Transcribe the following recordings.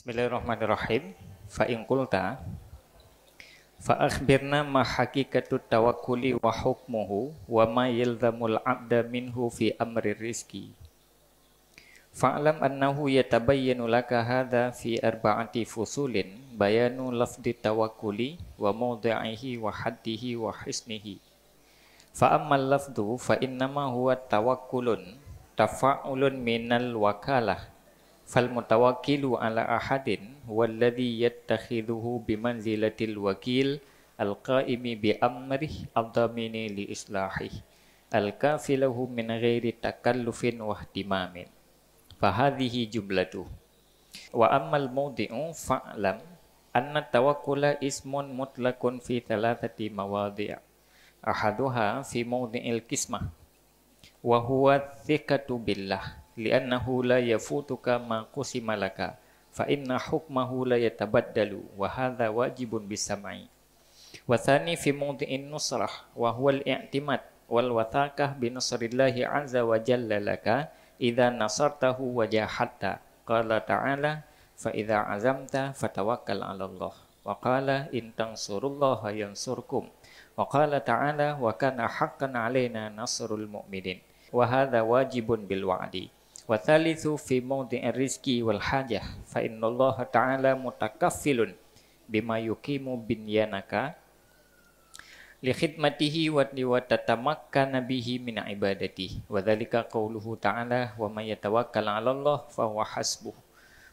Bismillahirrahmanirrahim. Fa in qulta fa akhbirna ma haqiqatu tawakkuli wa hukmuhu wa ma yalzamul 'abda minhu fi amri rizqi. Fa'lam annahu yatabayyanu laka hadha fi arba'ati fusulin bayanu lafdi tawakkuli wa mawdi'ihi wa haddihi wa hisnihi. Fa ammal lafdu fa innama huwa tawakkulun tafa'ulun minal wakalah فالمتوكل على أحد هو الذي يتخذه بمنزلة الوكيل القائم بأمره الضامن لإصلاحه الكافي له من غير تكلف واهتمام فهذه جملته وأما الموضع فاعلم أن التوكل اسم مطلق في ثلاثة مواضع أحدها في موضع القسمة وهو الثقة بالله li'annahu la yafutuka ma qusima laka fa inna hukmahu la yatabaddalu wa hadha wajibun bisama'i wa thani fi mudhi'in nusrah wa huwa al-i'timad wal wathaqah bi nasrillahi 'azza wa jalla laka idza nasartahu wa jahatta qala ta'ala fa idza 'azamta fatawakkal 'ala Allah wa qala in tansurullaha yansurkum wa qala ta'ala wa kana haqqan 'alaina nasrul mu'minin wa hadha wajibun bil wa'di wa wa thalithu fi mawdi'i rizqi wal hajah fa innallaha ta'ala mutakafilun bima yuqimu binyanaka li khidmatihi wa li watatamakka nabihi min ibadati wa dhalika qawluhu ta'ala wa may yatawakkal 'ala Allah fa huwa hasbuh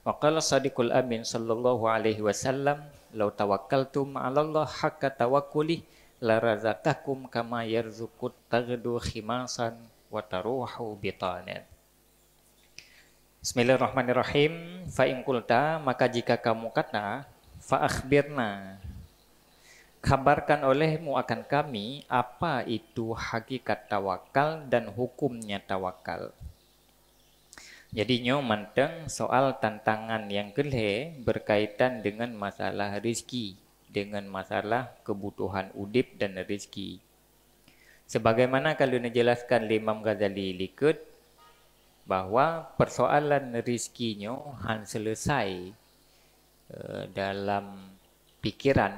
wa qala sadiqul amin sallallahu alaihi wasallam law tawakkaltum 'ala Allah haqqa tawakkuli la razaqakum kama yarzuqut taghdu khimasan wa taruhu bitanat Bismillahirrahmanirrahim. Fa in maka jika kamu kata fa akhbirna. Kabarkan olehmu akan kami apa itu hakikat tawakal dan hukumnya tawakal. Jadinya manteng soal tantangan yang kelih berkaitan dengan masalah rezeki dengan masalah kebutuhan udip dan rezeki. Sebagaimana kalau dijelaskan Imam Ghazali likut, bahawa persoalan rizkinya han selesai eh, dalam pikiran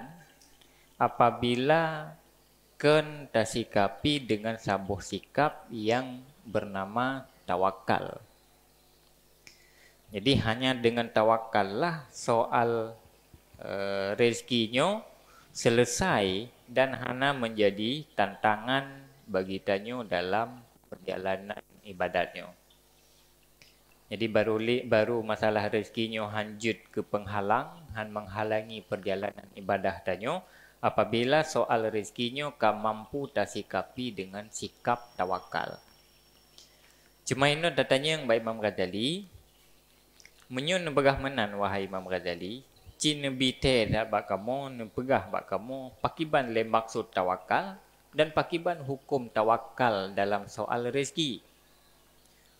apabila ken tersikapi dengan sabuh sikap yang bernama tawakal. Jadi hanya dengan tawakal lah soal uh, rezekinya selesai dan hana menjadi tantangan bagi tanyo dalam perjalanan ibadatnya. Jadi baru baru masalah rezekinya hanjut ke penghalang, han menghalangi perjalanan ibadah tanyo. Apabila soal rezekinya kam mampu tak sikapi dengan sikap tawakal. Cuma ini datanya yang baik Imam Ghazali. Menyun nubegah menan wahai Imam Ghazali. Cina nabi teh dah bak kamu, nubegah bak kamu. Pakiban lembak sud tawakal dan pakiban hukum tawakal dalam soal rezeki.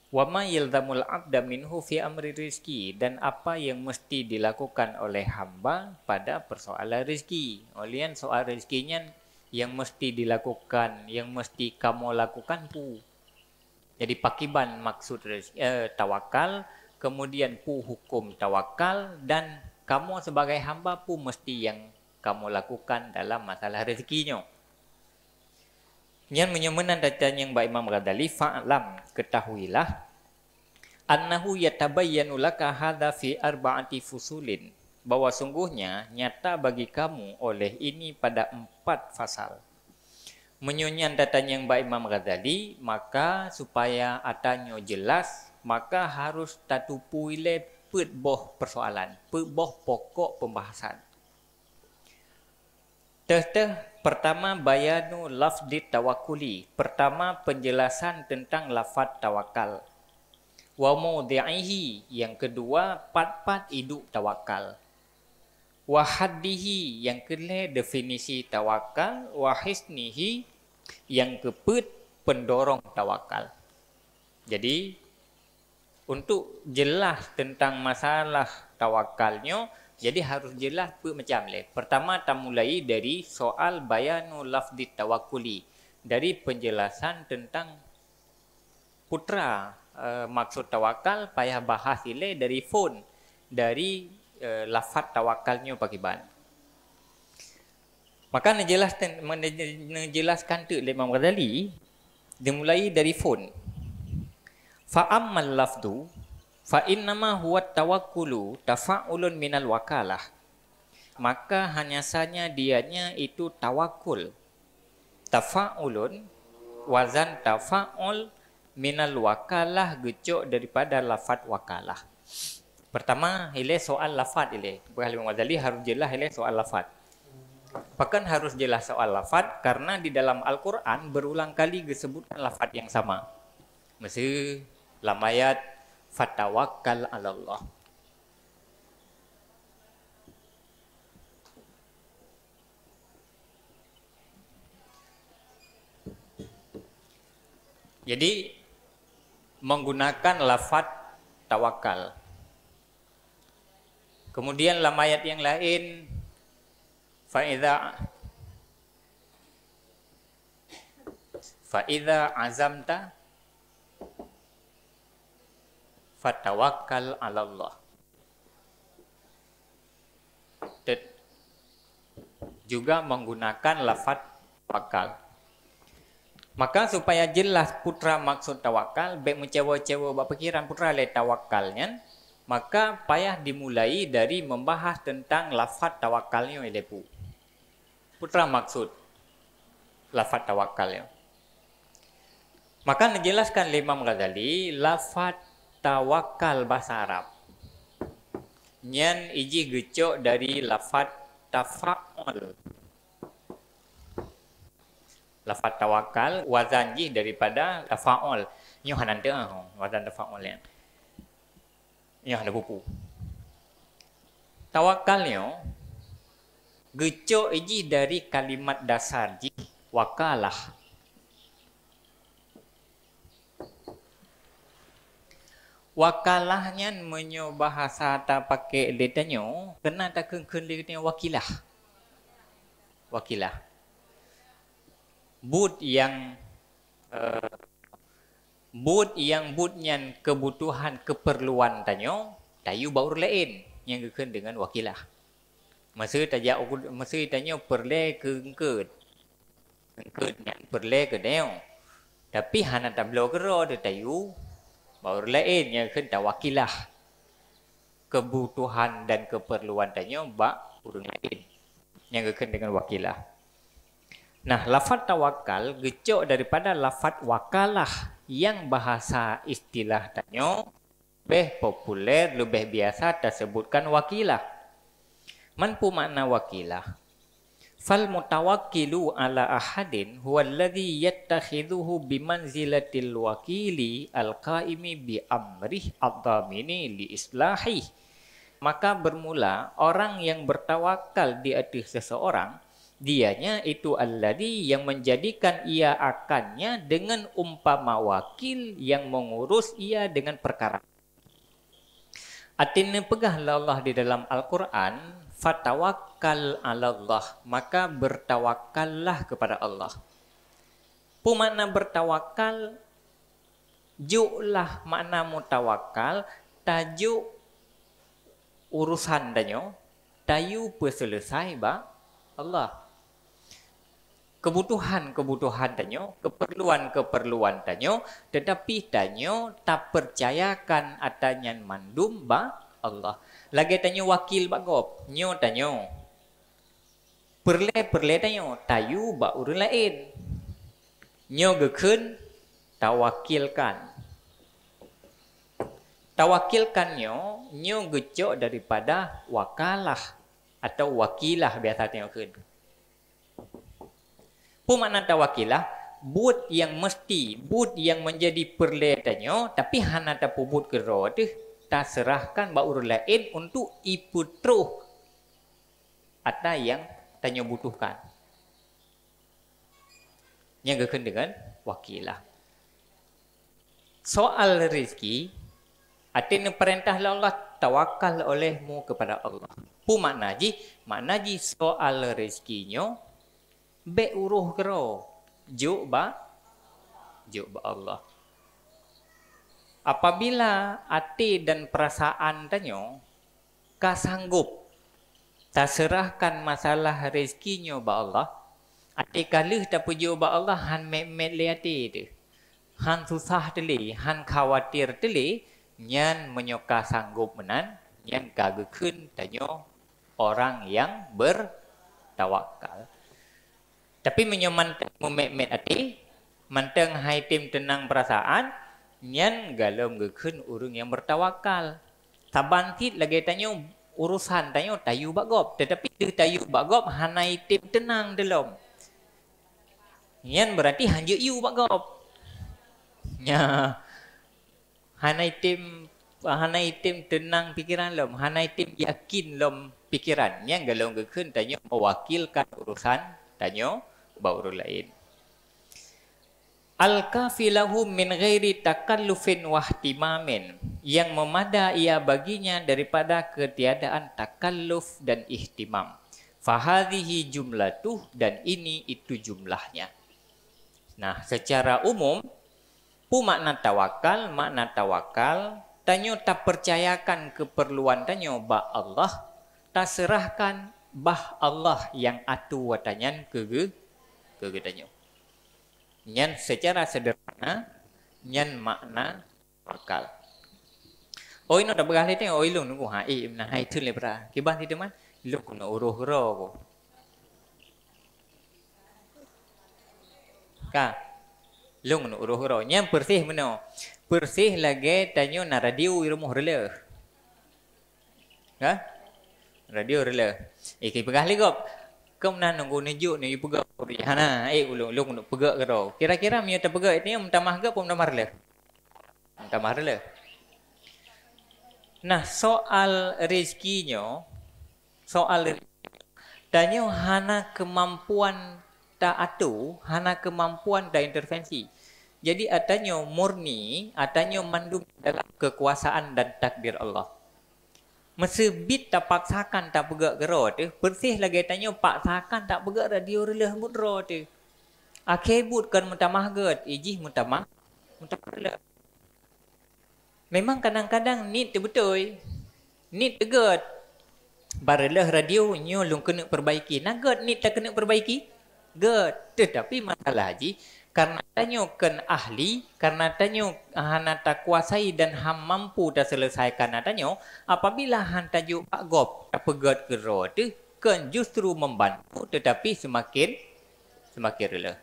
Wama yildamul abda minhu fi amri rizki dan apa yang mesti dilakukan oleh hamba pada persoalan rizki. Olehan soal rizkinya yang mesti dilakukan, yang mesti kamu lakukan pu. Jadi pakiban maksud eh, tawakal, kemudian pu hukum tawakal dan kamu sebagai hamba pu mesti yang kamu lakukan dalam masalah rezekinya yang menyemenan datang yang baik Imam Radali fa'lam ketahuilah annahu yatabayyanu laka hadha fi arba'ati fusulin bahwa sungguhnya nyata bagi kamu oleh ini pada empat fasal menyunyan datang yang baik Imam Radali maka supaya atanya jelas maka harus tatupuile pet boh persoalan pet pokok pembahasan Teh-teh pertama bayanu lafdi tawakuli. Pertama penjelasan tentang lafaz tawakal. Wa mawdi'ihi yang kedua pat-pat iduk tawakal. Wa haddihi yang kedua definisi tawakal. Wa hisnihi yang keput pendorong tawakal. Jadi untuk jelas tentang masalah tawakalnya, jadi harus jelas pun macam le. Pertama tamulai dari soal bayanu lafdi tawakuli. Dari penjelasan tentang putra uh, maksud tawakal payah bahas ile dari fon dari uh, lafaz tawakalnya pagi ban. Maka menjelaskan menjelaskan tu le Imam Ghazali dimulai dari fon. Fa lafdu Fa innama huwa tawakkulu tafa'ulun minal wakalah. Maka hanyasanya dianya itu tawakul. Tafa'ulun wazan tafa'ul minal wakalah gecok daripada lafat wakalah. Pertama, ile soal lafat ile. Bukan lima wazali harus jelas ile soal lafat. Bahkan harus jelas soal lafat karena di dalam Al-Quran berulang kali disebutkan lafat yang sama. Mesti lamayat fatawakkal Allah. Jadi menggunakan lafaz tawakal. Kemudian dalam ayat yang lain fa idza fa azamta sifat tawakal ala Allah. Dan juga menggunakan lafad tawakal. Maka supaya jelas putra maksud tawakal, baik mencewa-cewa berpikiran putra le tawakalnya, maka payah dimulai dari membahas tentang lafad tawakalnya oleh pu. Putra maksud lafad tawakalnya. Maka menjelaskan Imam Ghazali, lafad tawakal bahasa Arab. Nyen iji gecok dari lafad tafa'ul. Lafad tawakal, wazan ji daripada tafa'ul. Ini orang nanti, oh, wazan tafa'ul yang. Ini orang buku. Tawakal ni, gecok iji dari kalimat dasar ji, wakalah. wakalahnya menyo bahasa tak pakai detanyo kena ta kengkeng dia wakilah wakilah but yang uh, but yang butnya kebutuhan keperluan tanyo tayu baur lain yang kengkeng dengan wakilah masa tanya, masa tanya perle kengkeng kengkeng perle ke tapi hana tablo kero de tayu Baru lain yang kena wakilah kebutuhan dan keperluan tanya bak burung lain yang kena dengan wakilah. Nah, lafad tawakal gecok daripada lafad wakalah yang bahasa istilah tanya lebih populer, lebih biasa tersebutkan wakilah. Mampu makna wakilah? fal mutawakkilu ala ahadin huwa alladhi yattakhidhuhu bi manzilatil wakili al qaimi bi amrih adamini li islahi maka bermula orang yang bertawakal di atas seseorang dianya itu alladhi yang menjadikan ia akannya dengan umpama wakil yang mengurus ia dengan perkara Atin pegahlah Allah di dalam Al-Quran Fatawakal ala Allah maka bertawakallah kepada Allah pun makna bertawakal juklah makna mutawakal tajuk urusan danyo tayu pe selesai ba Allah kebutuhan-kebutuhan danyo keperluan-keperluan danyo tetapi danyo tak percayakan atanyan mandum ba Allah. Lagi tanya wakil bagop, nyo tanya, Perle perle tanya, tayu ba urun lain. Nyo geken tawakilkan. Tawakilkan nyo, nyo gecok daripada wakalah atau wakilah biasa tanya tengokkan. Pun makna wakilah, but yang mesti, but yang menjadi perle tanya, tapi hana tak pubut kerot tu kita serahkan baurul lain untuk ibu iputruh atau yang tanya butuhkan. Nyagakan dengan wakil lah. Soal rezeki, ada yang perintah Allah tawakal olehmu kepada Allah. Pu makna ji, makna ji soal rezekinya be uruh kero. Jok ba? Allah apabila hati dan perasaan tanya, kah sanggup tak serahkan masalah rezekinya ba Allah, hati kalih tak puji ba Allah, han memet li hati itu. Han susah teli, han khawatir teli, yang menyoka sanggup menan, yang gagukun tanya orang yang bertawakal. Tapi menyomantik memet-met hati, manteng hai tim tenang perasaan, nian galam gekun urung yang bertawakal. Taban tit lagi tanya urusan tanya tayu bagop. Tetapi dia tayu bagop hanai tim tenang dalam. Nian berarti hanya iu bagop. Nya hanai tim hanai tim tenang pikiran lom. Hanai tim yakin lom pikiran. Nian galam gekun tanya mewakilkan urusan tanya bau lain. Al-kafilahu min ghairi takallufin wahtimamin Yang memada ia baginya daripada ketiadaan takalluf dan ihtimam Fahadihi tuh dan ini itu jumlahnya Nah secara umum Pu makna tawakal, makna tawakal Tanyo tak percayakan keperluan tanyo ba Allah Tak serahkan bah Allah yang atu watanyan kege Kege tanyo nyen secara sederhana nyen makna akal Oh ini ada gali tengok oh lu nunggu eh, ha i ibn haitul lebra kibah ti teman lu kuno uruh ro ko ka lu kuno uruh ro nyen bersih meno bersih lagi tanya na radio ilmu rela ha radio rela iki eh, pegah ligop kau mana nunggu nejuk ni pegak puri hana eh ulung ulu nak pegak kau kira-kira mi ta pegak ni minta mah pun minta marle minta marle nah soal rezekinyo soal dan tanyo hana kemampuan tak atu hana kemampuan da intervensi jadi atanyo murni atanyo mandum dalam kekuasaan dan takdir Allah Masa bit tak paksakan tak bergerak gerak tu. Persih lagi tanya paksakan tak bergerak radio relah mudra tu. Akhir but kan mutamah gerak. Ijih eh, mutamah. Mutamah Memang kadang-kadang need tu betul. Eh. Need tu gerak. Barulah radio nyolong kena perbaiki. nak gerak need tak kena perbaiki. Gerak. Tetapi masalah je karena tanya ken ahli, karena tanya han ah, tak kuasai dan han mampu dah selesaikan tanya, apabila han tanya Pak Gop tak pegat ke tu, kan justru membantu tetapi semakin semakin rela.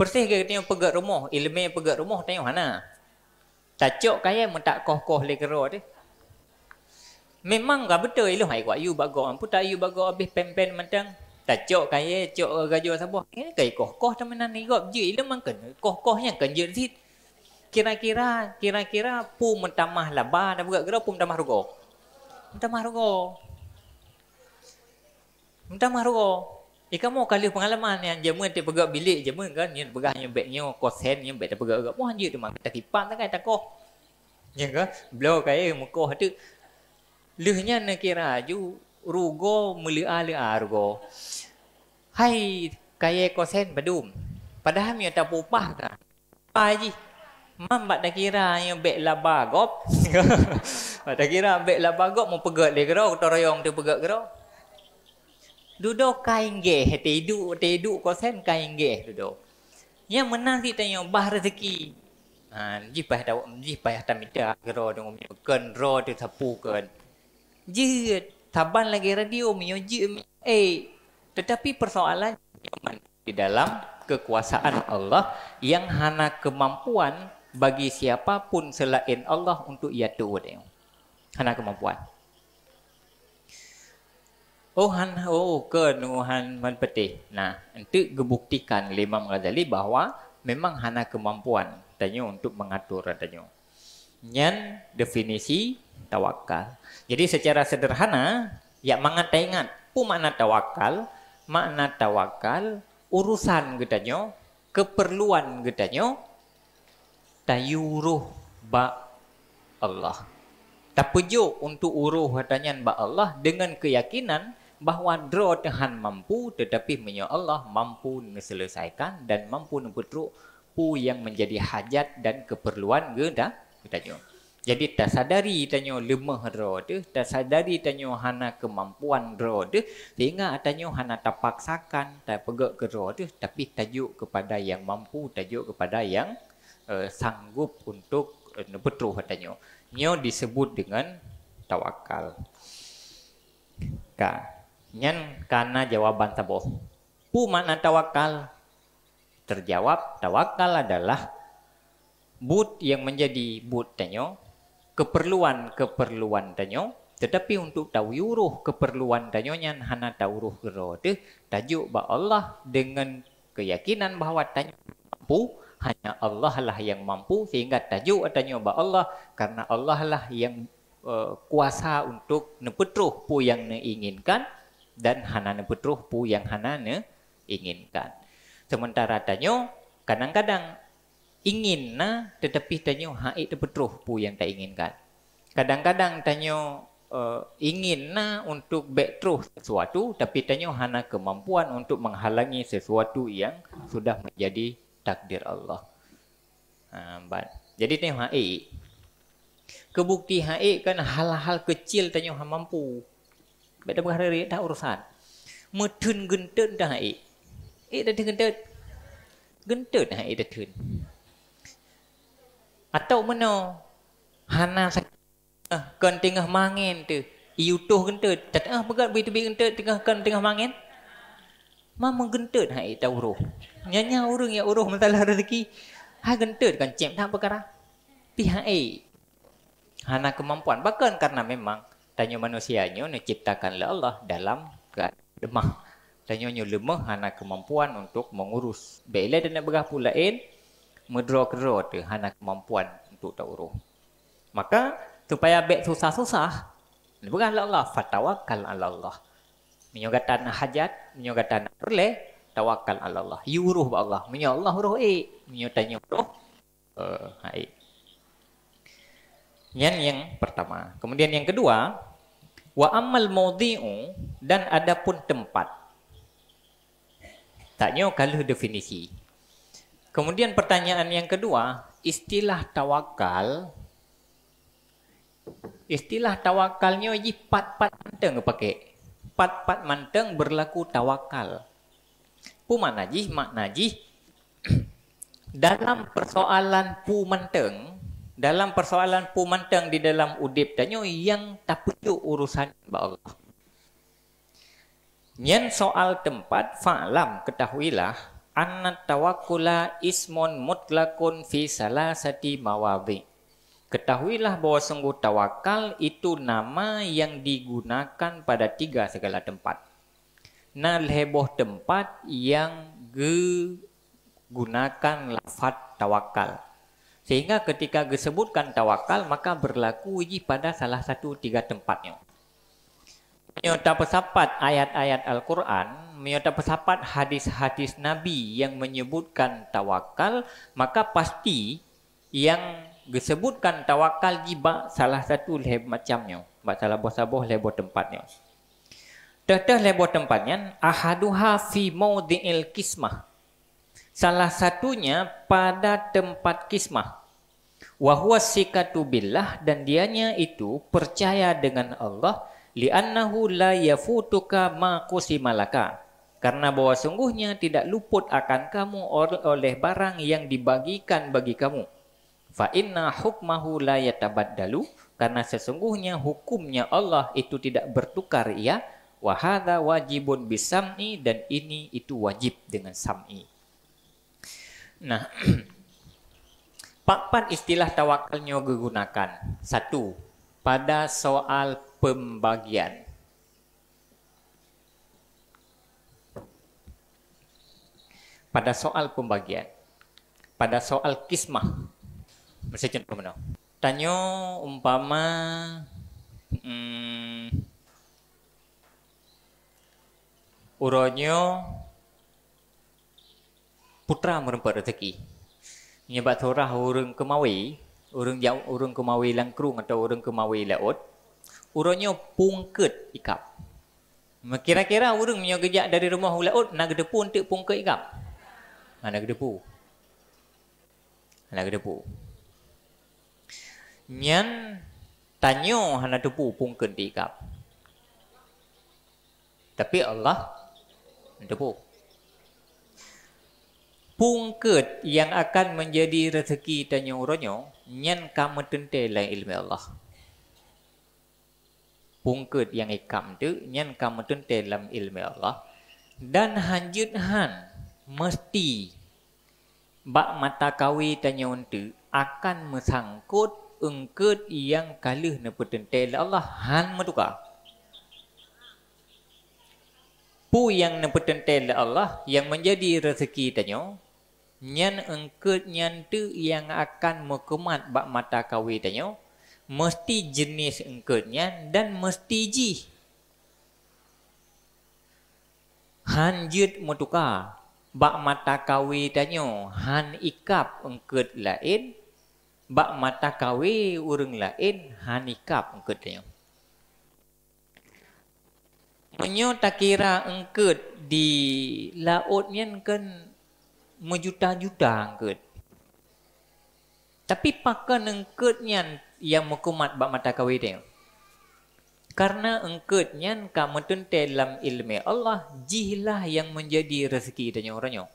Persih ke tanya pegat rumah, ilmu yang pegat rumah tanya mana? Tak kaya mun tak koh-koh le kero tu. Memang gak betul ilmu hai kuat you bagok pun tak you bagok habis pen-pen mentang tak cok kan ye cok gaju sabo ye kai koh, tamen nan ni gop ji le mang koh kokoh yang ken je sit kira-kira kira-kira pu mentamah laba dan berat gerak pu mentamah rugo mentamah rugo mentamah rugo ika mo kali pengalaman yang jemu ti pegak bilik jemu kan ni begah nya beg nya kosen nya beg pegak gerak mo anje tu mang kita tipan tak kai takoh ya ka kaya kai mukoh tu lehnya nak kira ju rugo melia le ah, argo. Hai kaya ko sen badum. Padahal mi ta pupah ta. yang bek laba gop. bak tak laba gop mau pegat le gerau kota pegat gerau. Duduk kain tedu tedu ko sen duduk. Yang menang si tanya bah rezeki. Ha ji pa ta ji pa dengan mi ken ro tu sapu ken. Jeet taban lagi radio menyojim eh tetapi persoalan di dalam kekuasaan Allah yang hana kemampuan bagi siapapun selain Allah untuk ia tu hana kemampuan oh han oh ke nuhan man peti nah itu gebuktikan Imam Ghazali bahawa memang hana kemampuan tanya untuk mengatur tanya nyan definisi tawakal. Jadi secara sederhana, ya mangat tak ingat. Pu makna tawakal, makna tawakal, urusan gedanya, keperluan gedanya, tayuruh ba Allah. Tak pejuk untuk uruh hatanya Mbak Allah dengan keyakinan bahawa dro tahan mampu tetapi menyo Allah mampu menyelesaikan dan mampu nempetruk pu yang menjadi hajat dan keperluan gedah gedanya. Gedanya. Jadi tak sadari tanya lemah roh tu, tak sadari tanya hana kemampuan roh tu, sehingga tanya hana tak paksakan, tak pegak ke roh tu, tapi tajuk kepada yang mampu, tajuk kepada yang uh, sanggup untuk uh, eh, betul tanya. Nyo disebut dengan tawakal. Ka, nyan karena jawaban tabo. Pu mana tawakal? Terjawab tawakal adalah but yang menjadi but tanya keperluan keperluan danyo tetapi untuk tawiruh keperluan danyonya hana tawiruh gerode tajuk ba Allah dengan keyakinan bahawa tanya mampu hanya Allah lah yang mampu sehingga tajuk tanya ba Allah karena Allah lah yang uh, kuasa untuk nepetruh pu yang ne inginkan dan hana nepetruh pu yang hana ne inginkan sementara tanya kadang-kadang ingin na tetapi tanyo haik terpetruh pu yang tak inginkan. Kadang-kadang tanyo uh, ingin na untuk back sesuatu tapi tanyo hana kemampuan untuk menghalangi sesuatu yang sudah menjadi takdir Allah. Uh, jadi tanyo haik. Kebukti haik kan hal-hal kecil tanyo ha mampu. Bet dah berhari dah urusan. Metun gentet dah haik. Eh dah tengen tet. Gentet haik dah tengen. Atau mana? Hana sakit. Eh, kan tengah mangin tu. Iutuh gentut. Tak tengah pegat beri-beri gentut. Tengah kan tengah mangin. Mama gentut. Hai, tak uruh. Nyanya urung yang uruh masalah rezeki. Hai gentut kan cip tak perkara. Pihak eh. Hana kemampuan. Bahkan karena memang tanya manusianya nak ciptakanlah Allah dalam keadaan lemah. Tanya-tanya lemah hana kemampuan untuk mengurus. Baiklah dan nak berapa lain. Eh? medro-kedro tu hanya kemampuan untuk tauruh. Maka supaya baik susah-susah, bukan Allah, fatawakal Allah Allah. Menyogatan hajat, menyogatan perle, tawakal ala Allah. Yuruh ba Allah, menyo Allah uruh e, eh. menyo tanyo uruh. Uh, Yang yang pertama. Kemudian yang kedua, wa amal mawdi'u dan ada pun tempat. taknya kalau definisi. Kemudian pertanyaan yang kedua, istilah tawakal istilah tawakal ni ini pat-pat manteng pakai. Pat-pat manteng berlaku tawakal. Puman naji, mak naji. dalam persoalan pu manteng, dalam persoalan pu manteng di dalam udip tanyo yang tak tapuju urusan Allah. yang soal tempat, fa'alam, ketahuilah, anna tawakkula ismun mutlakun fi salasati mawadhi ketahuilah bahwa sungguh tawakal itu nama yang digunakan pada tiga segala tempat nal heboh tempat yang ge gunakan lafaz tawakal sehingga ketika disebutkan tawakal maka berlaku uji pada salah satu tiga tempatnya Miota pesapat ayat-ayat Al-Quran, miota pesapat hadis-hadis Nabi yang menyebutkan tawakal, maka pasti yang disebutkan tawakal jiba salah satu lebih macamnya. Bak salah bosaboh lebih tempatnya. Tetah lebih tempatnya, ahaduha fi maudi'il kismah. Salah satunya pada tempat kismah. Wahuwa sikatu billah dan dianya itu percaya dengan Allah li'annahu la yafutuka ma qusimalaka karena bahwa sungguhnya tidak luput akan kamu oleh barang yang dibagikan bagi kamu fa inna hukmahu la yatabaddalu karena sesungguhnya hukumnya Allah itu tidak bertukar ya wa hadza wajibun bisam'i dan ini itu wajib dengan sam'i nah papan istilah tawakalnya digunakan satu pada soal pembagian. Pada soal pembagian, pada soal kismah, mesti contoh mana? Tanya umpama hmm, uronyo putra merempat rezeki. Nyebat orang urung kemawi, urung jauh urung kemawi langkrung atau urung kemawi laut urangnya pungket ikap. Kira-kira urung punya gejak dari rumah ulaut, nak gedepu untuk pungket ikap. Ha, nak gedepu. Nak gedepu. Nyan tanyo hana depu pungket ikap. Tapi Allah depu. Pungket yang akan menjadi rezeki tanyo urangnya, nyan kamu tentai lain ilmu Allah pungkut yang ikam tu nyen kam tu dalam ilmu Allah dan hanjut han mesti bak mata kawi tanya untu akan mesangkut engkut yang kalah na petentel Allah han matuka pu yang na petentel Allah yang menjadi rezeki tanya nyen engkut nyen tu yang akan mekemat bak mata kawi tanya mesti jenis engkutnya dan mesti ji. Hanjut mutuka. Bak mata kawi tanyo. Han ikap engkut lain. Bak mata kawi urung lain. Han ikap engkut tanyo. Menyo tak kira engkut di laut ni kan mejuta-juta engkut. Tapi pakai engkut yang mukumat bak mata kawi dia. Karena engkut nyan kamu tun dalam ilmu Allah jihlah yang menjadi rezeki dan orangnya.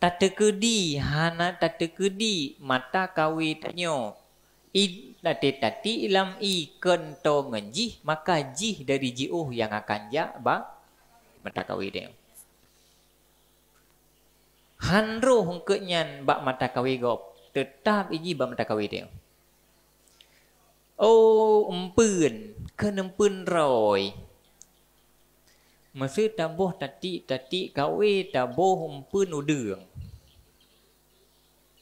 Tata kedi, hana tata kedi, mata kawi tanya. I tati tati ilam i kento ngejih, maka jih dari jiuh yang akan jak ba mata kawi dia. Hanro hengkutnya bak mata kawi gop, tetap iji bak mata kawi dia. Oh, empun. Kan empun roi. Masa tabuh tati-tati kawai tabuh empun udang.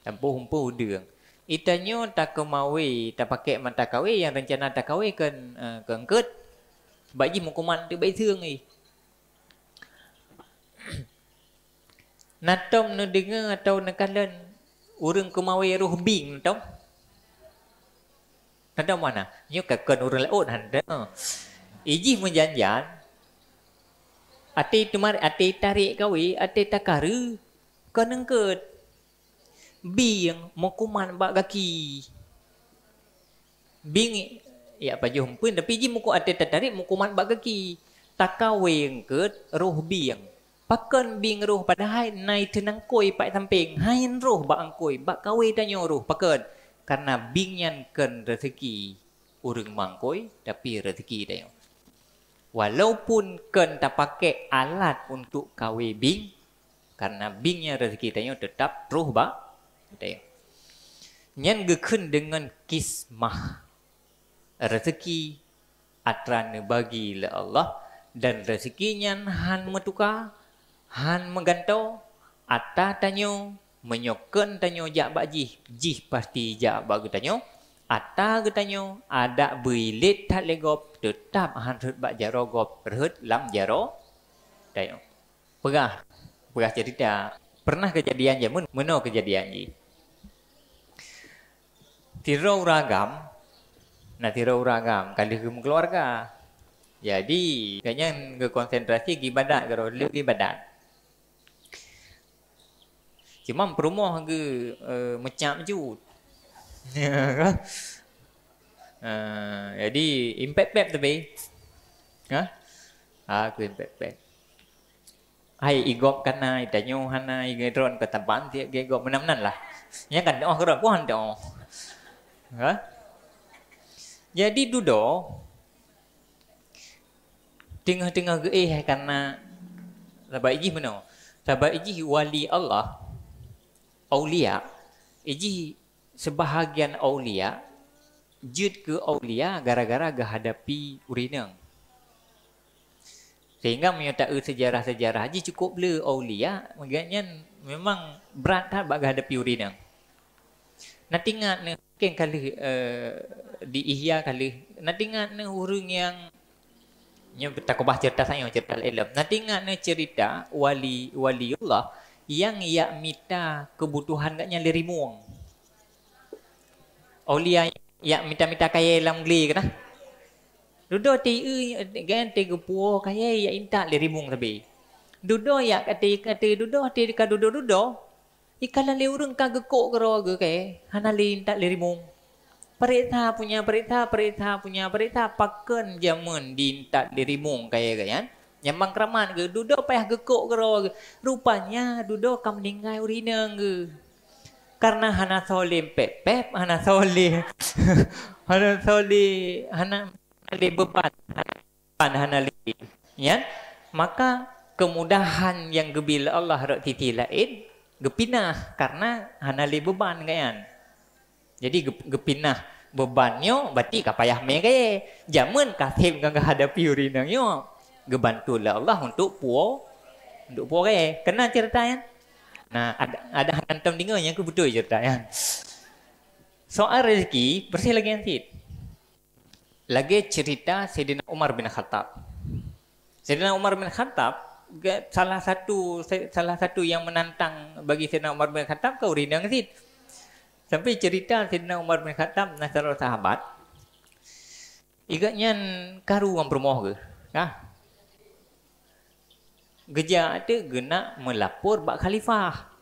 Tabuh empun udang. Itanya tak kemawai, tak pakai mata kawai yang rencana tak kawai kan uh, eh, kengkut. Sebab je mukuman tu baik sering ni. Natom nak dengar atau nak kalan orang kemawai roh bing tau. Tanda mana? Lah. Ini kakak nurul laut tanda. Lah. Ha. Iji menjanjian. Ati tumar, ati tarik kawi, ati takara. Kau ke? Bi yang mokuman bak kaki. Bi Ya, apa je pun. Tapi iji muka ati tarik, mokuman bak kaki. Takawi yang ke, roh bi yang. Pakan bing roh pada hai naik tenang koi pak samping. Hai roh bak angkoi. Bak kawai tanya roh. Pakan. Pakan karena bingyan ken rezeki urung mangkoi tapi rezeki dayo walaupun ken tak pakai alat untuk kawe bing karena bingnya rezeki dayo tetap truh ba dayo nyen geken dengan kismah rezeki atran bagi le Allah dan rezekinya han metuka han menggantau atah tanyo menyokan tanyo jak bak jih jih pasti jak bak ke tanyo ata ke tanyo ada bilit tak lego tetap han rut bak jaro go rut lam jaro tanyo pernah pernah cerita pernah kejadian je mun meno kejadian ni. tiro uragam na tiro uragam kali ke keluarga jadi kayaknya ke konsentrasi ibadat ke lebih ibadat Kimam eh, perumah ya ke uh, mecap je. Ya kan? Uh, jadi impact pep tapi. Ha? Ha aku impact pep. Hai igop kana itanyo hana igedron kata ban dia gego menamnan lah. Ya kan oh kerap pun dah. Ha? Jadi dudo tengah-tengah ge eh kana sebab iji mano? Sebab iji wali Allah aulia eji sebahagian aulia jut ke aulia gara-gara gehadapi urinang sehingga menyata sejarah-sejarah ji cukup le aulia maknanya memang berat tak bagi hadapi urinang nanti ingat ne mungkin kali uh, di ihya kali nanti ingat ne urung yang nya betakobah cerita saya cerita elok. nanti ingat ne cerita wali waliullah yang ia minta kebutuhan katnya dari muang. Oli yang ia minta-minta kaya dalam gli kena. Dudo ti e gan ti gepuo kaya ia minta dari muang tapi. Dudo ia kata kata dudo ti ka dudo dudo. Ikala le urang ka gekok ke roge ke, hana le minta dari muang. Perita punya perita, perita punya perita, pakan jaman dintak dari muang kaya kaya nyemang keraman ke, duduk payah gekok ke roh Rupanya duduk kam ningai urina ke. Karena hana solim pep-pep, hana solim. hana solim, hana lebih beban. Hana, hana lebih. Ya? Maka kemudahan yang gebil Allah rak titi lain, gepinah. Karena hana lebih beban kan. Jadi gepinah bebannya, berarti kapayah mereka. Jaman kasim kan kehadapi urina gebantulah Allah untuk puo, untuk puo eh. Kenal cerita kan? Nah, ada ada hantam dengar yang aku betul cerita kan. Soal rezeki, bersih lagi nanti. Lagi cerita Sayyidina Umar bin Khattab. Sayyidina Umar bin Khattab salah satu salah satu yang menantang bagi Sayyidina Umar bin Khattab kau rindu nanti. Sampai cerita Sayyidina Umar bin Khattab nasara sahabat. Ikatnya karu orang bermoh ke? Ha? Geja ada gena melapor bak khalifah.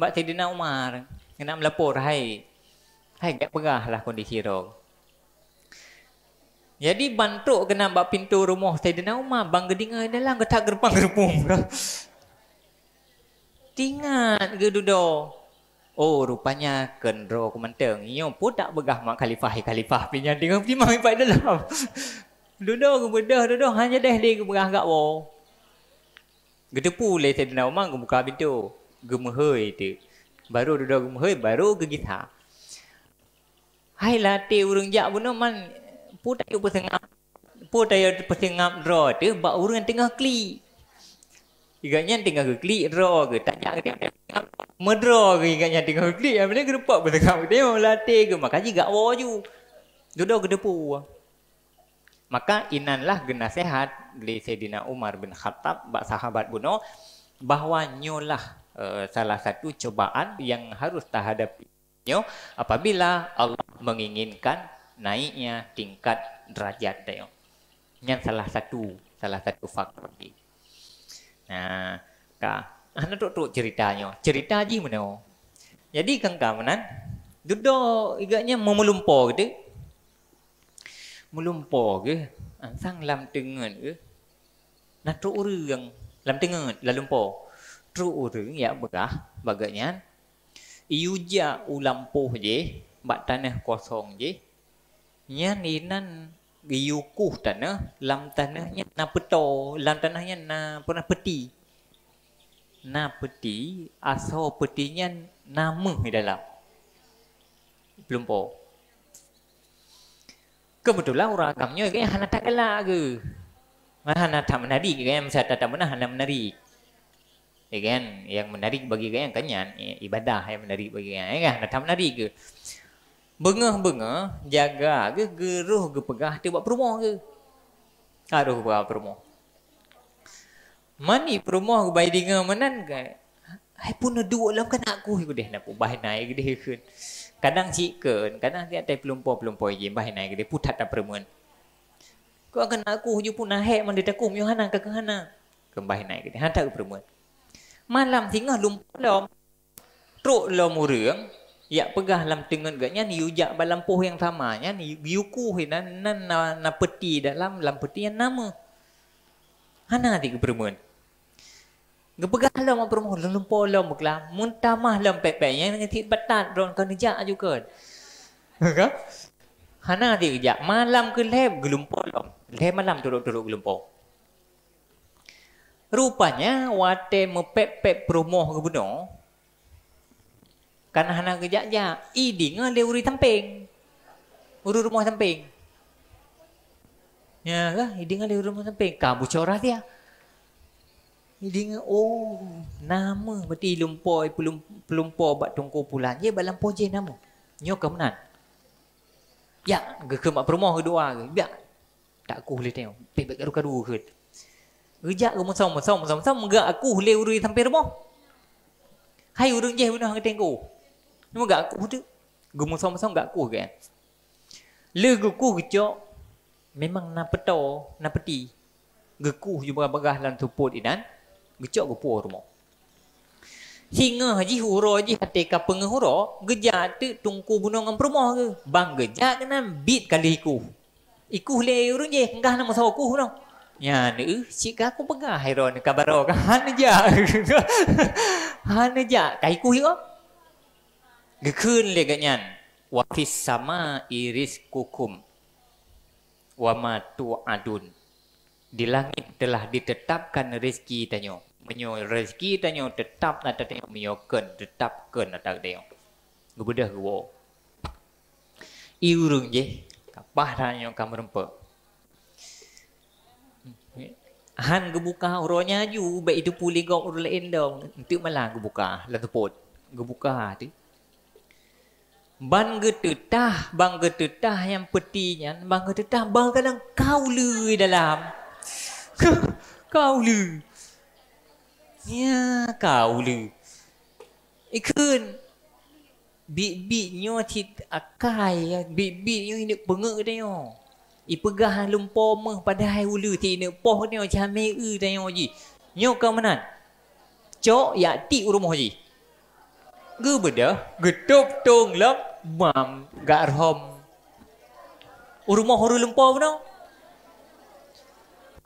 Bak Tidina Umar. Gena melapor. Hai. Hai gak pegah lah kondisi tu. Jadi bantuk kena bak pintu rumah Tidina Umar. Bang gedinga ada lah. Getak gerpang gerpung. Tingat ke duduk. Oh rupanya kendro kementeng. Ia pun tak pegah mak khalifah. Hai khalifah. Pinyan dengan pergi mak ipad dalam. Duduk ke bedah. Duduk. Hanya deh di ke gak kat Gede pulai, saya dina umang gemuka bintu gemuhe itu. Baru dua gemuhe baru gegita. Hai la te urung jak bunuh man putai upu tengah. Putai upu tengah draw te ba urung tengah kli. Iganya tengah kli draw ke tanya ke tengah. Medraw ke iganya tengah kli. Yang mana gerupak pun tengah. Dia mau latih ke. Makanya gak wajuh. Duduk gede Gedepu. Maka inanlah gena sehat di Sayyidina Umar bin Khattab, bak sahabat bunuh, bahawa nyolah uh, salah satu cobaan yang harus terhadapi nyol apabila Allah menginginkan naiknya tingkat derajat dia. Yang salah satu, salah satu faktor ini. Nah, kah? anda tu tu ceritanya, cerita aja mana? Jadi kengkamanan, duduk igaknya memelumpuh gitu, melompo ke ha, sang lam tengen ke nak tu urang lam tengen la lompo tu urang ya begah bagaknya iuja ulampuh je bak tanah kosong je nya ninan giyukuh tanah lam tanahnya na peto lam tanahnya na pernah peti na peti aso petinya nama di dalam lompo Kebetulan orang agamnya kan hana tak elak ke. Hana tak menarik kan masa tak tak pernah hana menarik. Ya kan yang menarik bagi kan yang kenyan ya, ibadah yang menarik bagi kan ya kan tak menarik ke. Bengah-bengah jaga ke geruh ke pegah tu buat perumah ke. Aduh buat perumah. Mani perumah ke bayi dengar menan ke. Hai pun ada dua lah kan aku. Aku dah nak ubah naik ke dia kadang cik ke kadang dia ada pelumpur pelumpur je bahai naik dia putat tak permuan kau akan aku hujung pun nak hek mandi takum yo hanang ke kehana kembali naik dia hantar ke permuan malam tinggal lumpur lom truk lom urang ya pegah lam tengen gaknya ni ujak balam poh yang sama nya ni biuku nan nan na, na, na peti dalam lam peti yang nama hanang tiga permuan Gepegah lah mak perempuan. Lelumpur lah muklah. Muntamah lah pek-pek. Yang dengan tit petat. Dron kau nejak lah juga. Ha? Kan? Hana dia kejap. Malam ke lep gelumpur lah. Lep malam duduk-duduk gelumpur. Rupanya, wate mepek-pek perumah ke benar. Kan Hana kejap-jap. Idi nge dia uri tamping. Uru rumah tamping. Ya kah? Idi nge dia uri rumah tamping. Kamu corah dia. Dia dengar, oh, nama. Berarti lumpur, pelumpur, pelumpur buat tungku pulang. ye dalam poje nama. Nyo ke menan? Ya, ke mak perumah ke doa ke? Biar. Ya. Tak aku boleh tengok. Pek-pek kat ruka dua ke? Rejak ke musam, musam, musam, musam. Enggak aku boleh urut sampai rumah. Hai urung jeh bunuh ke tengku. Cuma enggak aku tu. Gua musam-musam enggak aku kan. Le gua ku kecok. Memang nak peto, nak peti. Gua ku je bagah dalam tu ni dan gecok ke puo rumah. Hingga haji hura haji hati ka pengehura, gejak tu tungku bunuh dengan perumah ke. Bang gejak kena bit kali iku. Iku le urun je, enggah nama sawa kuh no. Ya, ni uh, eh, cik ka aku pegah hero ni kabar ka han ja. han ja kai ku hiro. Gekun le ganyan. Wa fis sama iris kukum. Wa ma tu adun. Di langit telah ditetapkan rezeki tanyo menyo rezeki tanyo tetap nak na tanyo menyo ken tetap ken na tak tanyo. Gubudah gubo. Iurung je kapah dah tanyo kamu rempe. Han gubuka uronya ju baik itu puli gok ur lain dong. Nanti malang gubuka lantu pot. Gubuka tu. Bang getetah, bang getetah yang petinya, bang getetah bang kadang kau lu dalam. Kau lu. Ya kau le. Ikun. Bit-bit nyo cit akai. Bit-bit nyo hinduk pengek dia nyo. I pegah ti nak poh dia macam mera dia yang haji. Nyok kau mana? Cok yak ti rumah haji. Gu beda, getup mam gak rom. huru lumpa pun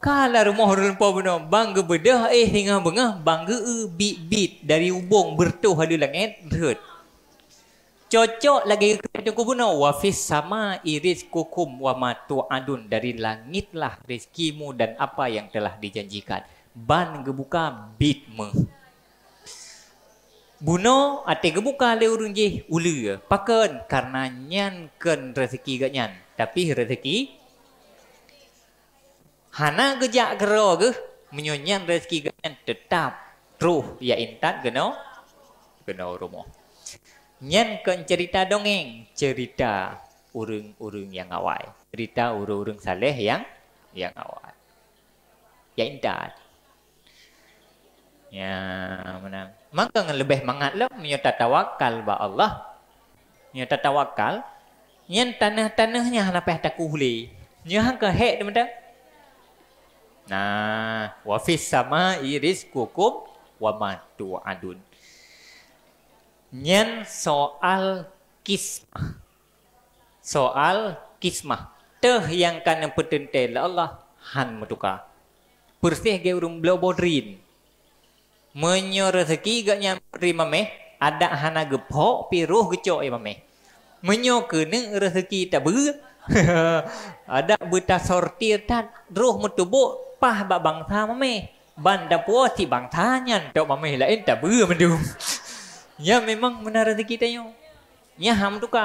Kala rumah rumpa benar bangga bedah eh hingga bengah bangga e bit bit dari ubong bertuh ada langit rut. Cocok lagi kereta kubu no wafis sama iris kukum wa matu adun dari langit langitlah rezekimu dan apa yang telah dijanjikan. Ban gebuka bit me. Buno ati gebuka le urung je ule ya. pakan karena nyan ken rezeki gak nyan tapi rezeki Hana gejak gero ke menyonyang rezeki gen tetap ruh ya intan geno geno rumah. Nyen ke cerita dongeng, cerita urung-urung yang awal. Cerita urung-urung saleh yang yang awal. Ya intan. Ya mana, Maka lebih mangat lah menyata tawakal ba Allah. Menyata tawakal. Nyen tanah-tanahnya peh tak kuhli. Nyen ke hek dia Nah, wa fis sama irizqukum wa ma adun. Nyen soal kisma, Soal kisma. Teh yang kanan petentel lah Allah han metuka. Bersih ge urum blo bodrin. Menyo rezeki ge nyam rima meh ada hana gepo piruh geco ima ya meh. Menyo kene rezeki tak be. ada buta sortir dan roh metubuk pah ba bang tha ma me ban da puo ti bang tha nyan tok ma me la en ta bue mendu ya memang benar rezeki tayo nya ya, ham tu ka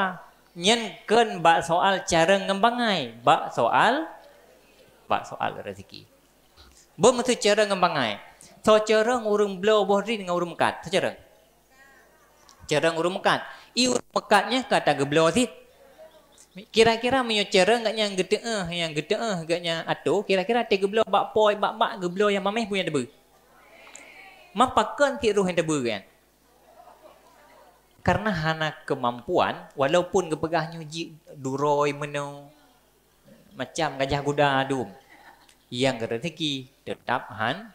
nyen ken ba soal cara ngembangai ba soal ba soal rezeki bo mesti cara ngembangai so cara urung blo boh ri dengan urung kat cara cara urung kat i urung kat nya kata geblo ti Kira-kira punya cara agaknya yang gede eh yang gede eh agaknya ato kira-kira tiga belah bak poi bak bak geblo yang mamih punya debu. Mapakan ti roh yang debu kan. Karena hana kemampuan walaupun kepegahnya ji duroi meno macam gajah kuda adum. Yang gerteki tetap han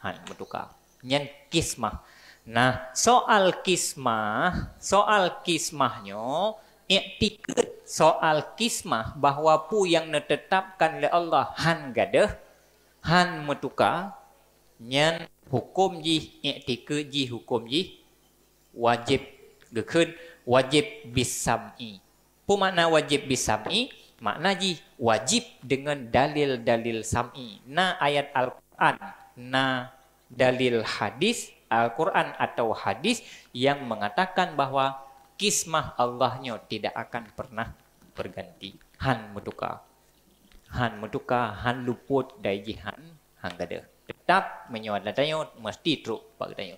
han bertukar. Nyen kismah. Nah, soal kismah, soal kismahnya i'tikad soal kismah bahawa pu yang netetapkan oleh Allah han gadah han mutuka nyan hukum ji i'tikad ji hukum ji wajib gekeun wajib bisam'i pu makna wajib bisam'i makna ji wajib dengan dalil-dalil sam'i na ayat al-Quran na dalil hadis Al-Quran atau hadis yang mengatakan bahawa kismah Allahnya tidak akan pernah berganti. Han meduka. Han meduka, han luput dari jihan, han gada. Tetap menyewa datanya, mesti teruk pak datanya.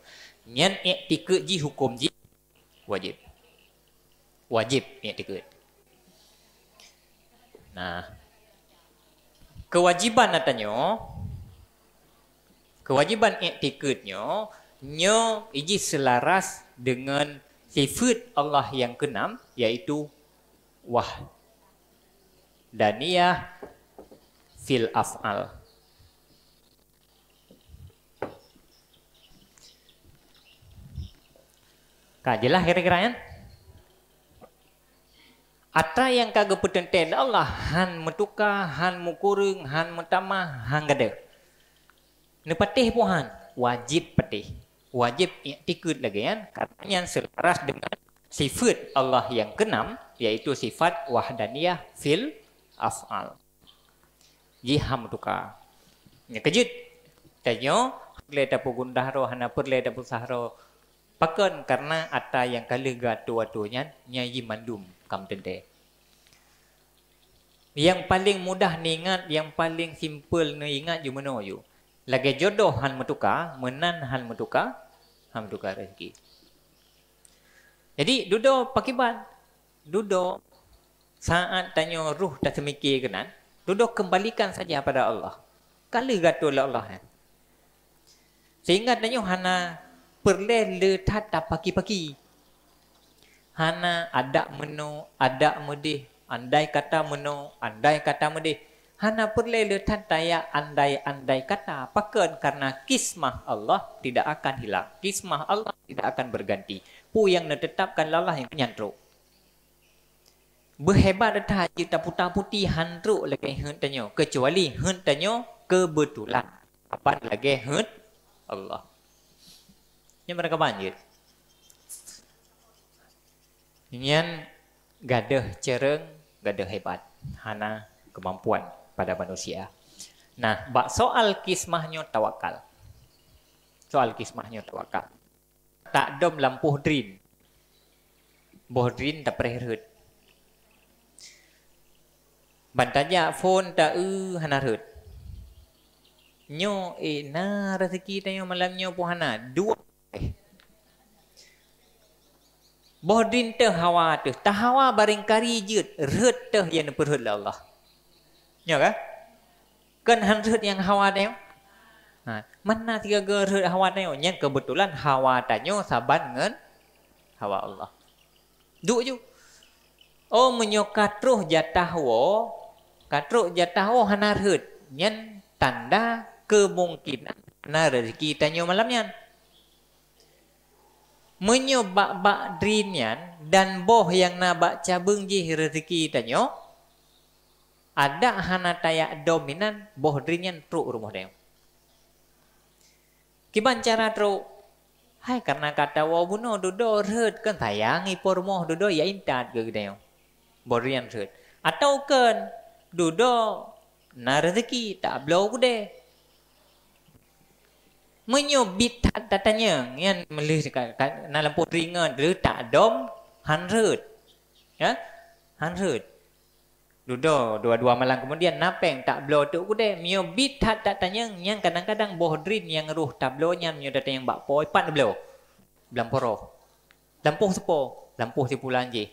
Nyan iktikat ji hukum ji, wajib. Wajib iktikat. Nah, kewajiban datanya, kewajiban iktikatnya, nyo iji selaras dengan sifat Allah yang keenam yaitu wah daniyah fil af'al Kajilah kira-kira kan? Atra yang kagak petenten Allah han metuka han mukurung han mentama han gede. Ne petih pun han, wajib petih wajib i'tikud lagi kan kerana yang selaras dengan sifat Allah yang keenam iaitu sifat wahdaniyah fil af'al jiham tuka Nya kejut tanya le dapu gundah roh hana perle dapu sahro pakon karena ada yang kala gatu nya nyai mandum kam tende yang paling mudah ni ingat yang paling simple ni ingat jumano you mana, lagi jodoh han mutuka menan han mutuka han bertukar rezeki. Jadi duduk pakibat, duduk saat tanya ruh dah semikir kenan, duduk kembalikan saja pada Allah. Kala gatuh oleh Allah. Kan? Sehingga tanya hana perle letak tak pagi-pagi. Hana ada menu, ada medih. Andai kata menu, andai kata medih. Hana pun lele andai-andai kata apa kan? karena kismah Allah tidak akan hilang. Kismah Allah tidak akan berganti. Pu yang netetapkan lalah yang nyantro. Berhebat dah haji tak putar putih hantruk oleh hentanya. Kecuali hentanya kebetulan. Apa lagi hent? Allah. Ini mereka banjir. Yang gadah cereng, gadah hebat. Hana kemampuan pada manusia. Nah, bak soal kismahnya tawakal. Soal kismahnya tawakal. Tak dom lampuh drin. Boh drin tak perherut. Bantanya fon tak u e? hanarut. Nyo e na rezeki tanya malam nyo puhana. Dua. Boh drin teh hawa teh. Tak hawa baring kari je. Rut teh yang perhut Allah. Ya ke? Kan hendut yang hawa dia. Ha. Mana tiga gerut hawa dia? Yang kebetulan hawa tanya saban dengan hawa Allah. Duk je. Oh menyokatruh jatah wo. Katruh jatah wo hanarut. Yang tanda kemungkinan na rezeki tanya malam yang menyebab bak drinian dan boh yang nak bak cabung je rezeki tanya ada hanataya dominan boh drinyan tru rumah deo. Kiban cara tru hai karena kata wa buno dudo kan sayangi por moh dudo ya intad ke deo. Borian red. Atau kan dudo na rezeki tak blau ku de. Menyobit tak datanya yang melih dalam pun ringan dia tak dom hundred. Ya? Hundred. Duduk dua-dua malam kemudian napeng tak blow tu kude mio bit tak tak tanya yang kadang-kadang boh drin yang ruh nya, mio datang yang bak poi pan blow. Lampu roh. Lampu sepo, lampu sipu lanji.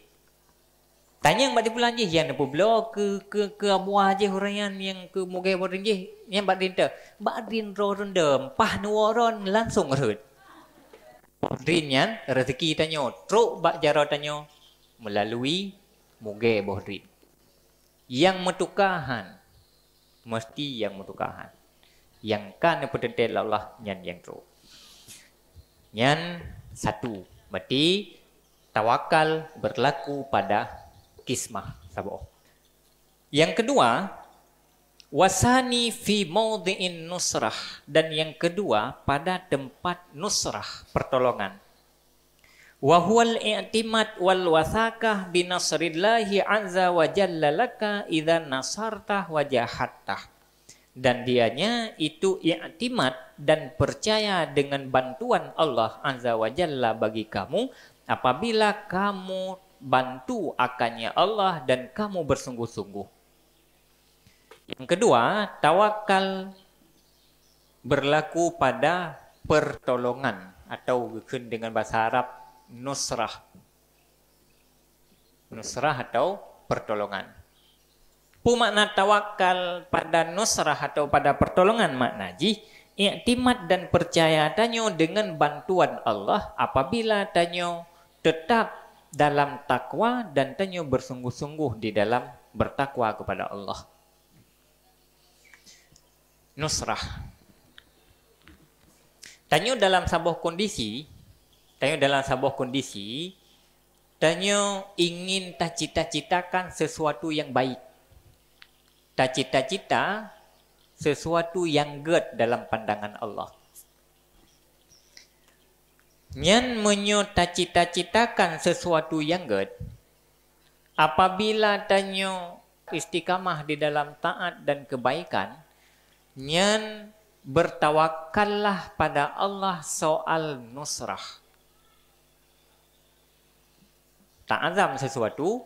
Tanya yang bak sipu lanji yang depu blow ke ke ke buah je hurayan yang ke muge bodin je yang bak drin tu. Bak drin roh rendem pah nuoron langsung rut. Drin yang rezeki tanya, truk bak jarot tanya, melalui muge bodin. drin yang mertukahan mesti yang mertukahan yang kan pendetail Allah nyan yang tro nyan satu mesti tawakal berlaku pada kismah sabo yang kedua wasani fi maudhi'in nusrah dan yang kedua pada tempat nusrah pertolongan wa huwal i'timad wal wasakah bi anza azza wa jalla laka idza nasarta wa jahatta dan dianya itu i'timad dan percaya dengan bantuan Allah anza wa jalla bagi kamu apabila kamu bantu akannya Allah dan kamu bersungguh-sungguh yang kedua tawakal berlaku pada pertolongan atau dengan bahasa Arab nusrah. Nusrah atau pertolongan. Pu makna tawakal pada nusrah atau pada pertolongan makna ji iktimat dan percaya tanyo dengan bantuan Allah apabila tanyo tetap dalam takwa dan tanyo bersungguh-sungguh di dalam bertakwa kepada Allah. Nusrah. Tanyo dalam sebuah kondisi Tanya dalam sebuah kondisi Tanya ingin tak cita-citakan sesuatu yang baik Tak cita-cita sesuatu yang good dalam pandangan Allah Nyan menyo tak cita-citakan sesuatu yang good Apabila tanya istikamah di dalam taat dan kebaikan Nyan bertawakallah pada Allah soal nusrah tak azam sesuatu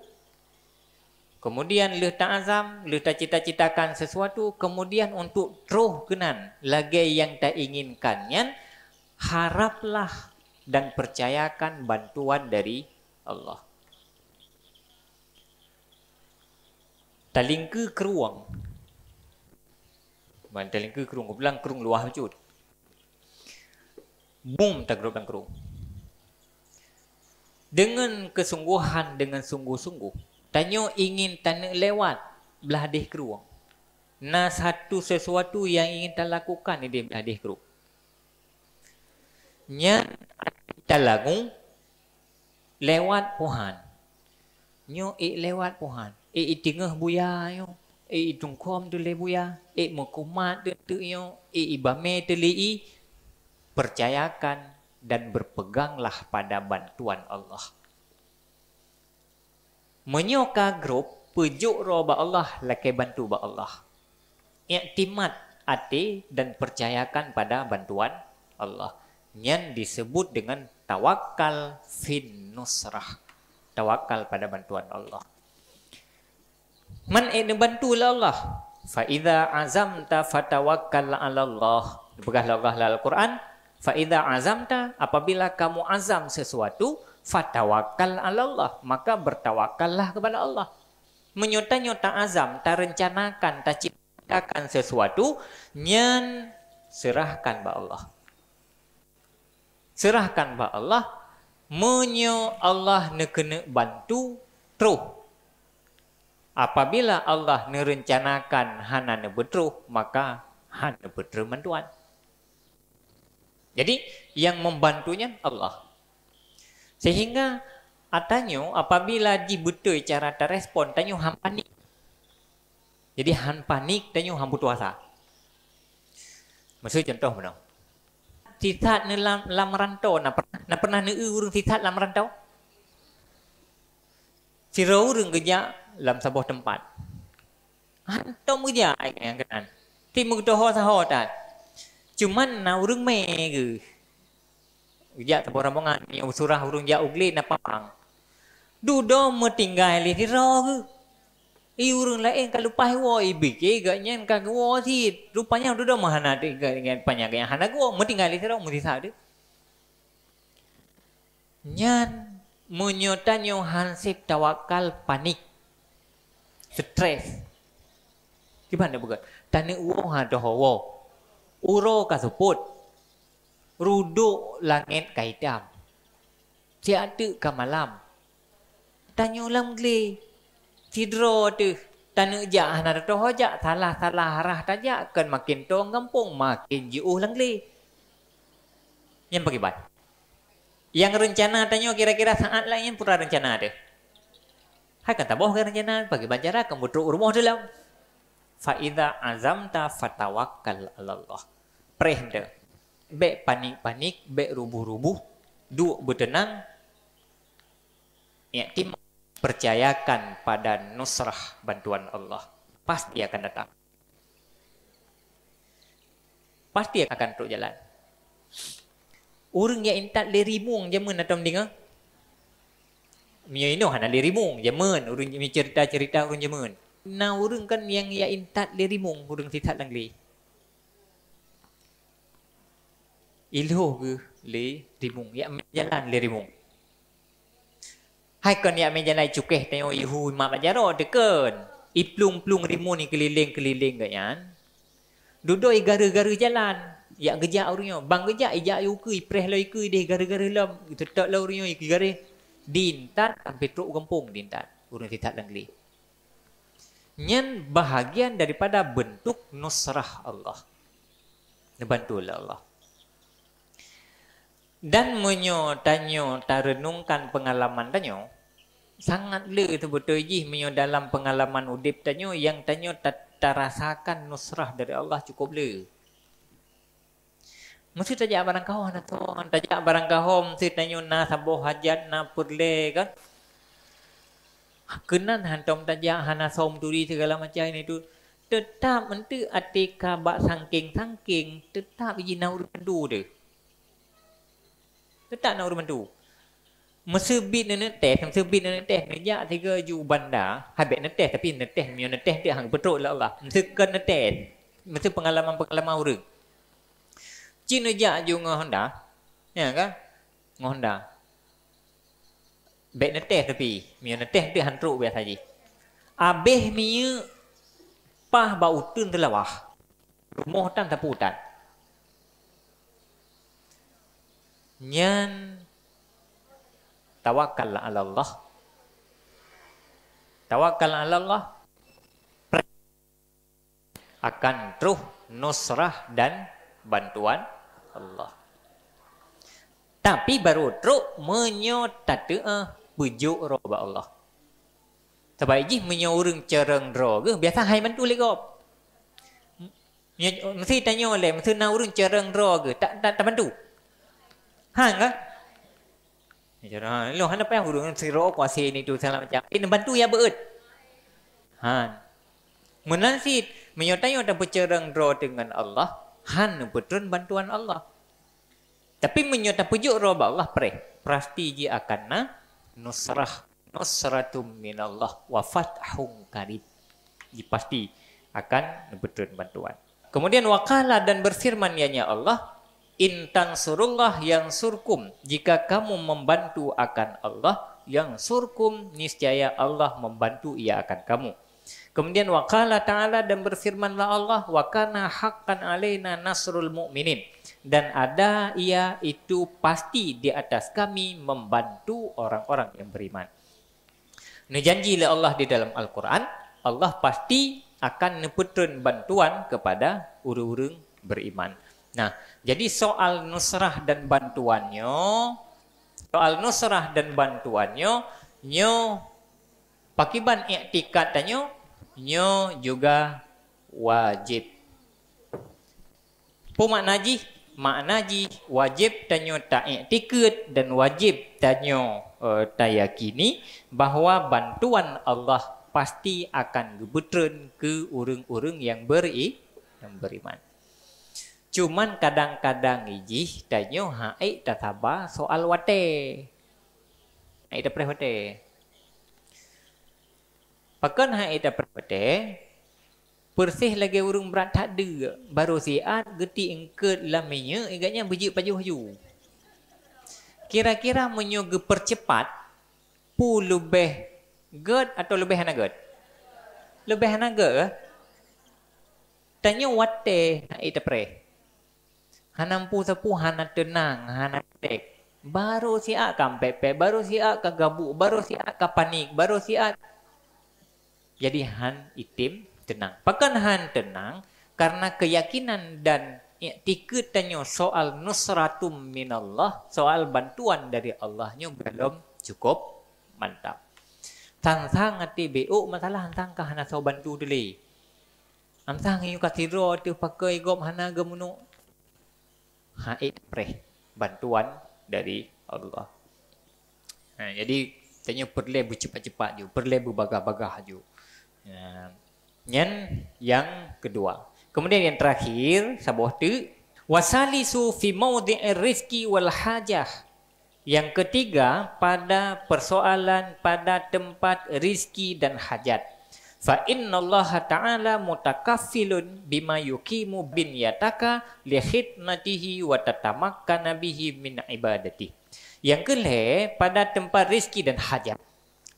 kemudian leh ta'azam leh cita-citakan sesuatu kemudian untuk teruh kenan lagi yang tak inginkannya haraplah dan percayakan bantuan dari Allah talingke keruang Bantai lingkar kerung. Kau bilang kerung luah wujud. Boom, tak kerung dan kerung dengan kesungguhan dengan sungguh-sungguh tanya ingin tanya lewat belah deh keruang na satu sesuatu yang ingin tan lakukan di belah deh keruang nya talagu lewat puhan nyo e lewat puhan e tengah buya yo e itungkom tu le buya e mukumat tu tu yo e ibame teli percayakan dan berpeganglah pada bantuan Allah. Menyoka grup, pejuk roh ba Allah, lakai bantu ba Allah. Iktimat hati dan percayakan pada bantuan Allah. Yang disebut dengan tawakal fin nusrah. Tawakal pada bantuan Allah. Man ini bantulah Allah. Fa'idha azamta fatawakal ala Allah. Pegahlah Allah Al Quran. Fa idza azamta apabila kamu azam sesuatu fatawakal ala Allah maka bertawakallah kepada Allah. Menyota-nyota azam, tak rencanakan, tak ciptakan sesuatu, nyen serahkan ba Allah. Serahkan ba Allah, menyo Allah ne kena bantu tru. Apabila Allah nerencanakan, rencanakan hana ne maka hana betru mentuan. Jadi yang membantunya Allah. Sehingga atanyo apabila dibutuhi cara terespon tanyo han panik. Jadi han panik tanyo han putuasa. Maksud contoh mana? Sisat ni lam, lam rantau nak pernah nak pernah ni urung sisat lam rantau. Siro urung kerja dalam sebuah tempat. Hantau kerja yang kenan. Timur tu ho sahotan. Cuma na urung me ke. Ya tapo rambongan ni surah urung ya ugli na pang, Dudo me tinggal li di I eh, urung lain eh, kalau pai eh, wo i gaknya ga nyen ka rupanya dudo mahana de ga nyen panyaga yang hana go me tinggal li ro me Nyan menyotan yang hansip tawakal panik. Stres. Gimana bukan? Tanya uang ada hawa. Uro ka sebut Ruduk langit kaidam Tiada tu ke malam Tanya Tidro tu Tanya jak Nak tu Salah-salah arah tajak Kan makin tu Makin jiuh lang Yang pergi Yang rencana tanya Kira-kira saat lain Pura rencana tu Hai kan rencana Pagi bancara lah, Kamu turut rumah fa iza azamta fatawakkal ala Allah. Preh de. Be panik-panik, be rubuh-rubuh, duk bertenang. Ya, tim percayakan pada nusrah bantuan Allah. Pasti akan datang. Pasti akan teruk jalan. Urung yang intat lerimung jaman atau mendengar. Mio ino hana lerimung jaman. Urung cerita-cerita urung jaman. Cerita na urung kan yang ya intat lirimung urung titat langli. li. Ilho ke li rimung ya jalan lirimung. Hai kan ya menjalai cukeh tayo ihu ma bajaro deken. Iplung-plung rimu ni keliling-keliling ke yan. Duduk i garu-garu jalan. Ya gejak urungnya. Bang gejak i jak yuke i preh lah yuke deh garu gara lam. Tetap lah urungnya i garu Dintat sampai teruk kampung dintat. Urung titat langli nyen bahagian daripada bentuk nusrah Allah. Nebantulah Allah. Dan menyo tanyo tarenungkan pengalaman tanyo sangat le itu betul jih menyo dalam pengalaman udip tanyo yang tanyo terasakan nusrah dari Allah cukup le. Mesti tanya barang kau anak tanya tajak barang kau lah mesti tanya nak sabo hajat nak purle kan kenan hantam tom tanya som asom turi segala macam ini tu tetap mentu atika bak sangking sangking tetap biji naur mendu de tetap naur mendu mesti bit nene teh mesti bit nene teh nya tiga ju bandar habek nene tapi nene teh mio nene teh dia hang betul lah Allah mesti ken nene teh pengalaman pengalaman urang cina ja ju honda ya kan honda Bek netes tapi. Mio netes tu hantu biasa saja. Abeh mio pah bau tun terlawah. Moh tan tapu tan. Nyan tawakal ala Allah. Tawakal ala Allah. Akan truh nusrah dan bantuan Allah. Tapi baru truk menyo tatu'ah bujuk roh ba Allah. Tapi jih menyuruh cereng roh ke? Biasa hai mantu lagi kop. Mesti tanya oleh, mesti nak urung cereng roh ke? Tak tak tak mantu. Hang ke? Jadi, ha, ha lo hendak payah urung si roh kuasa ini tu salah macam. Ini eh, bantu ya beut. Hang. Menasid menyotanya dan bercereng roh dengan Allah. Han betul bantuan Allah. Tapi menyotanya pujuk roh Allah pre. Prasti ji akan na. Ha? nusrah nusratum minallah wa fathum karib dipasti akan diberikan bantuan kemudian waqala dan berfirman yanya Allah intan surullah yang surkum jika kamu membantu akan Allah yang surkum niscaya Allah membantu ia akan kamu kemudian waqala ta'ala dan berfirmanlah Allah wa kana haqqan alaina nasrul mu'minin dan ada ia itu pasti di atas kami membantu orang-orang yang beriman. Nujanji oleh Allah di dalam Al-Quran, Allah pasti akan neputun bantuan kepada urung-urung beriman. Nah, jadi soal nusrah dan bantuannya, soal nusrah dan bantuannya, nyo pakiban iktikat dan nyo, nyo juga wajib. Puma najih makna ji wajib tanyo ta'i'tikud dan wajib tanyo uh, tayakini bahawa bantuan Allah pasti akan gebetren ke orang-orang yang beri yang beriman. Cuma kadang-kadang iji tanyo ha'i ha, tataba soal wate. Ha'i tapre wate. Pakon ha'i tapre wate, Persih lagi urung berat tak ada. Baru siat geti engkut laminya ingatnya biji paju haju. Kira-kira menyoge percepat pu lebih get atau lebih hana get? Lebih hana get ke? Tanya wate ita pre. Hanam pu sepu hana tenang, hana tek. Baru siat kan pepe, baru siat kan gabuk, baru siat kan panik, baru siat jadi han itim tenang. Bahkan han tenang karena keyakinan dan tika tanya soal nusratum minallah, soal bantuan dari Allahnya belum cukup mantap. Tang-tang ngerti BU masalah tang kah nak saya bantu dulu. Antang ini katiro itu pakai gom hana gemunu. Haid preh. Bantuan dari Allah. Nah, ha, jadi, tanya perlu cepat-cepat juga. Perlu berbagah-bagah juga yang yang kedua kemudian yang terakhir sabah tu wasalisu fi mawdi'ir rizqi wal hajah yang ketiga pada persoalan pada tempat rizki dan hajat fa innallaha ta'ala mutakaffilun bima yukimu bin yataka li khidmatihi wa tatamakkan bihi min ibadati yang kelih pada tempat rizki dan hajat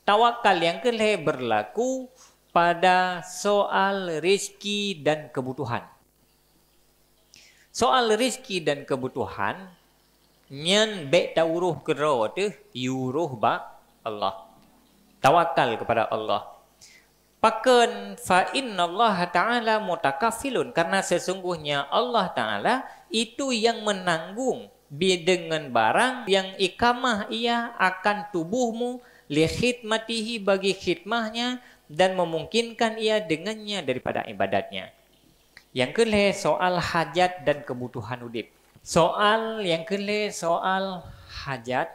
tawakal yang kelih berlaku pada soal rezeki dan kebutuhan. Soal rezeki dan kebutuhan, nyen be tauruh kero tu, yuruh ba Allah. Tawakal kepada Allah. Pakan fa inna Allah Ta'ala mutakafilun. Karena sesungguhnya Allah Ta'ala itu yang menanggung bi dengan barang yang ikamah ia akan tubuhmu li khidmatihi bagi khidmahnya dan memungkinkan ia dengannya daripada ibadatnya. Yang kedua soal hajat dan kebutuhan udip. Soal yang kedua soal hajat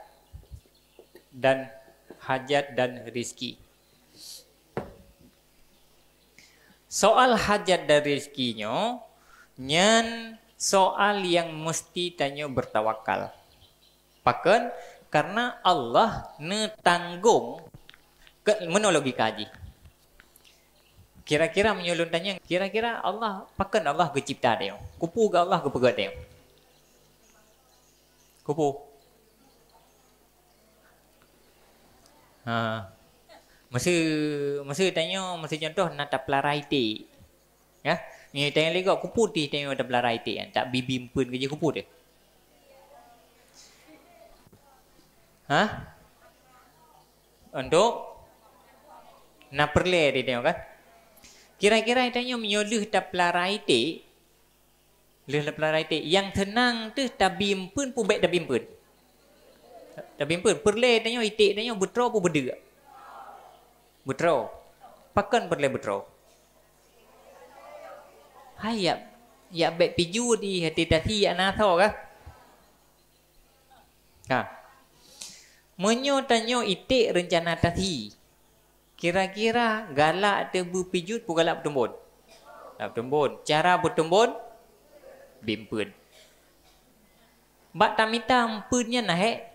dan hajat dan rizki. Soal hajat dan rizkinya, nyan soal yang mesti tanya bertawakal. Pakai karena Allah netanggung tanggung menologi kaji kira-kira menyulun tanya kira-kira Allah pakai Allah ke cipta dia kupu ke Allah ke pegat dia kupu ha masa masa tanya masa contoh nak tak pelarai ti ya ni tanya lagi kupu ti tanya tak pelarai ti kan? tak bibi pun kerja kupu dia ha untuk nak perlu dia tengok kan Kira-kira itanya menyuluh tak pelarai te. Leh pelarai te. Yang tenang tu tak bimpun pun baik ta bimpun. Ta bimpun. Perle itanya itik itanya betro pun berdua. Betro. Pakan perle betro. Hai ya. Ya baik piju di hati tati ya nato kah. Ha. Menyo tanyo itik rencana tadi. Kira-kira galak tebu pijut pun galak bertembun. Galak bertembun. Cara bertembun, bimpun. Bak tamita empunnya nah hek.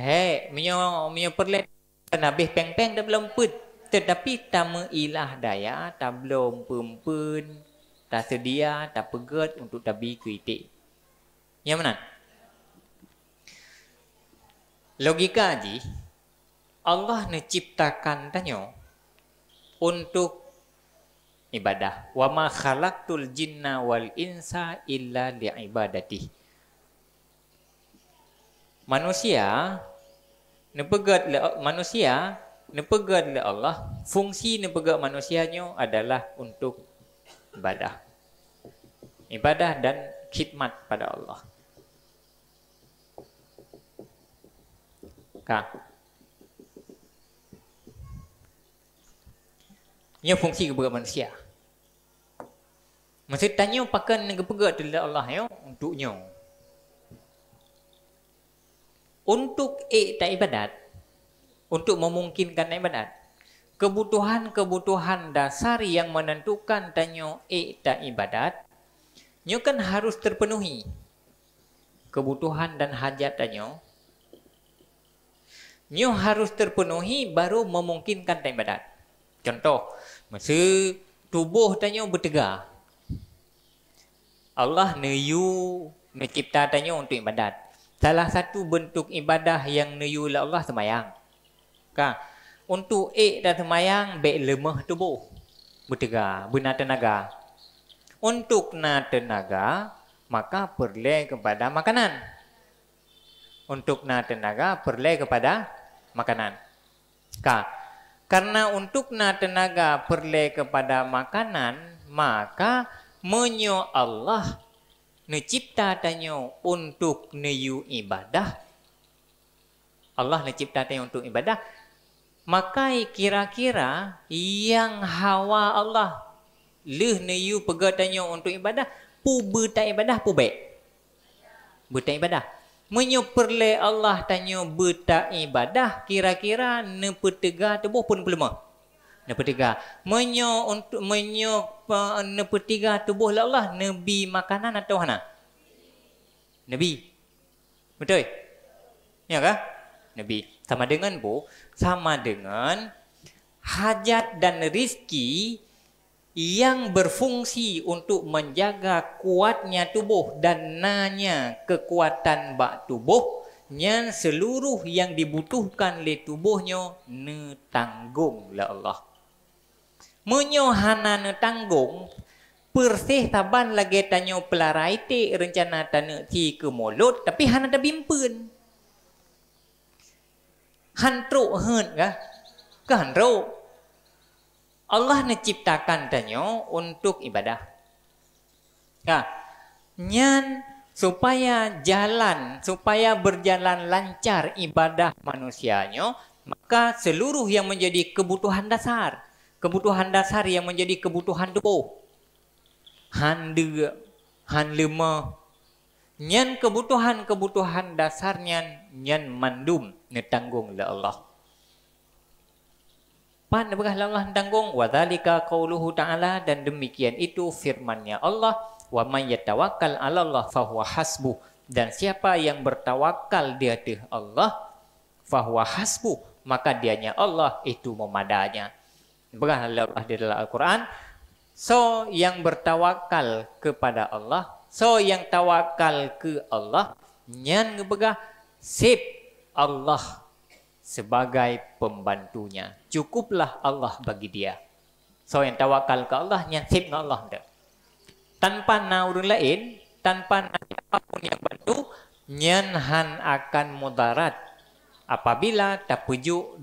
Hek, punya, punya perlet. Nabih kan peng-peng dah belum pun. Tetapi tak mengilah daya, tak belum pun-pun. Tak sedia, tak pegat untuk tabi kritik. Yang mana? Logika aja. Allah menciptakan tanya untuk ibadah. Wa ma khalaqtul jinna wal insa illa ibadati. Manusia nepegat manusia nepegat Allah. Fungsi nepegat manusianyo adalah untuk ibadah. Ibadah dan khidmat pada Allah. Kak, punya fungsi kepada manusia. Masa tanya pakan kepada adalah Allah ya untuknya. Untuk eh, tak ibadat, untuk memungkinkan ibadat, kebutuhan-kebutuhan dasar yang menentukan tanya eh, tak ibadat, nyo kan harus terpenuhi kebutuhan dan hajat tanya. Nyo harus terpenuhi baru memungkinkan ibadat. Contoh, Masa tubuh tanya bertegar. Allah ne mencipta ne tanya untuk ibadat. Salah satu bentuk ibadah yang ne you Allah semayang. Ka? Untuk ik dan semayang be lemah tubuh. Bertegar, bina tenaga. Untuk na tenaga, maka perle kepada makanan. Untuk na tenaga, perle kepada makanan. Ka? Karena untuk na tenaga perle kepada makanan, maka menyo Allah necipta tanyo untuk neyu ibadah. Allah necipta tanyo untuk ibadah. Maka kira-kira yang hawa Allah leh neyu pegatanyo untuk ibadah, pu ibadah, pu baik. Buta ibadah menyuperle Allah tanya beta ibadah kira-kira nepetiga petega tebo pun belum ne petega menyo untuk menyo nepetiga petega tebo la Allah nabi makanan atau hana nabi betul ya kah nabi sama dengan bo sama dengan hajat dan rizki yang berfungsi untuk menjaga kuatnya tubuh dan nanya kekuatan bak tubuh yang seluruh yang dibutuhkan oleh tubuhnya ne tanggung la Allah. Menyohana ne tanggung persih taban lagi tanya pelarai te rencana tanya si ke mulut tapi hana ada bimpun. Hantruk hen kah? Kan hantruk? Allah menciptakan tanya untuk ibadah. Nah, ya. nyan supaya jalan, supaya berjalan lancar ibadah manusianya, maka seluruh yang menjadi kebutuhan dasar, kebutuhan dasar yang menjadi kebutuhan tubuh, handa, handlema, nyan kebutuhan-kebutuhan dasarnya nyan mandum, netanggung oleh Allah pan berahlanglah danggung wa zalika qauluhu ta'ala dan demikian itu firmannya Allah wa may yatawakkal 'ala Allah fahuwa hasbu dan siapa yang bertawakal di atas Allah fahuwa hasbu maka dianya Allah itu memadanya berahlanglah di dalam Al-Quran so yang bertawakal kepada Allah so yang tawakal ke Allah nyan ngebegah sip Allah sebagai pembantunya. Cukuplah Allah bagi dia. So yang tawakal ke Allah, nyansip ke Allah. Dia. Tanpa naurun lain, tanpa apapun yang bantu, nyanhan akan mudarat. Apabila tak pujuk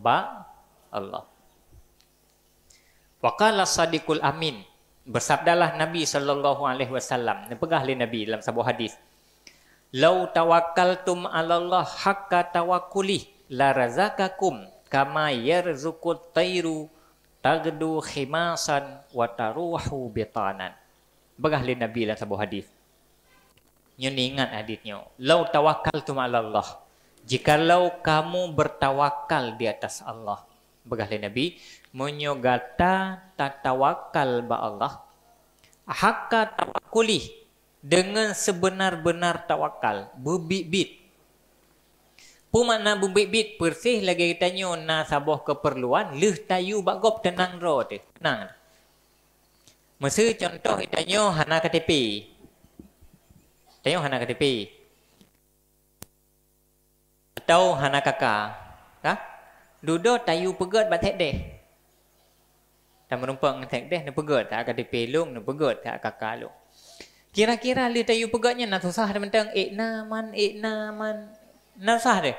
ba Allah. Waqala sadiqul amin. Bersabdalah Nabi sallallahu alaihi wasallam. Nepegah li Nabi dalam sebuah hadis. Lau tawakkaltum 'ala Allah haqqa tawakkulih la razakakum kama yarzuqut tairu tagdu khimasan wa taruhu bitanan. Berah li Nabi lah sebuah hadis. Nyo ingat hadisnya. Lau tawakal tu ma'ala Allah. Jikalau kamu bertawakal di atas Allah. Berah le Nabi. Menyogata gata tatawakal ba Allah. Hakka tawakulih. Dengan sebenar-benar tawakal. Bebit-bit. Pumana bumbit-bit bersih lagi tanya na sabah keperluan leh tayu bagop tenang ro te. Nang. Mesti contoh kita itanyo hana KTP. Tanyo hana KTP. Atau hana kaka. Ha? Dudo tayu pegot bat tek deh. Tak merumpak dengan tek deh ni pegot. Tak KTP lung ni pegot tak kaka lung. Kira-kira leh tayu pegotnya na susah dia menteng. Ek eh, na ek eh, na nasah deh,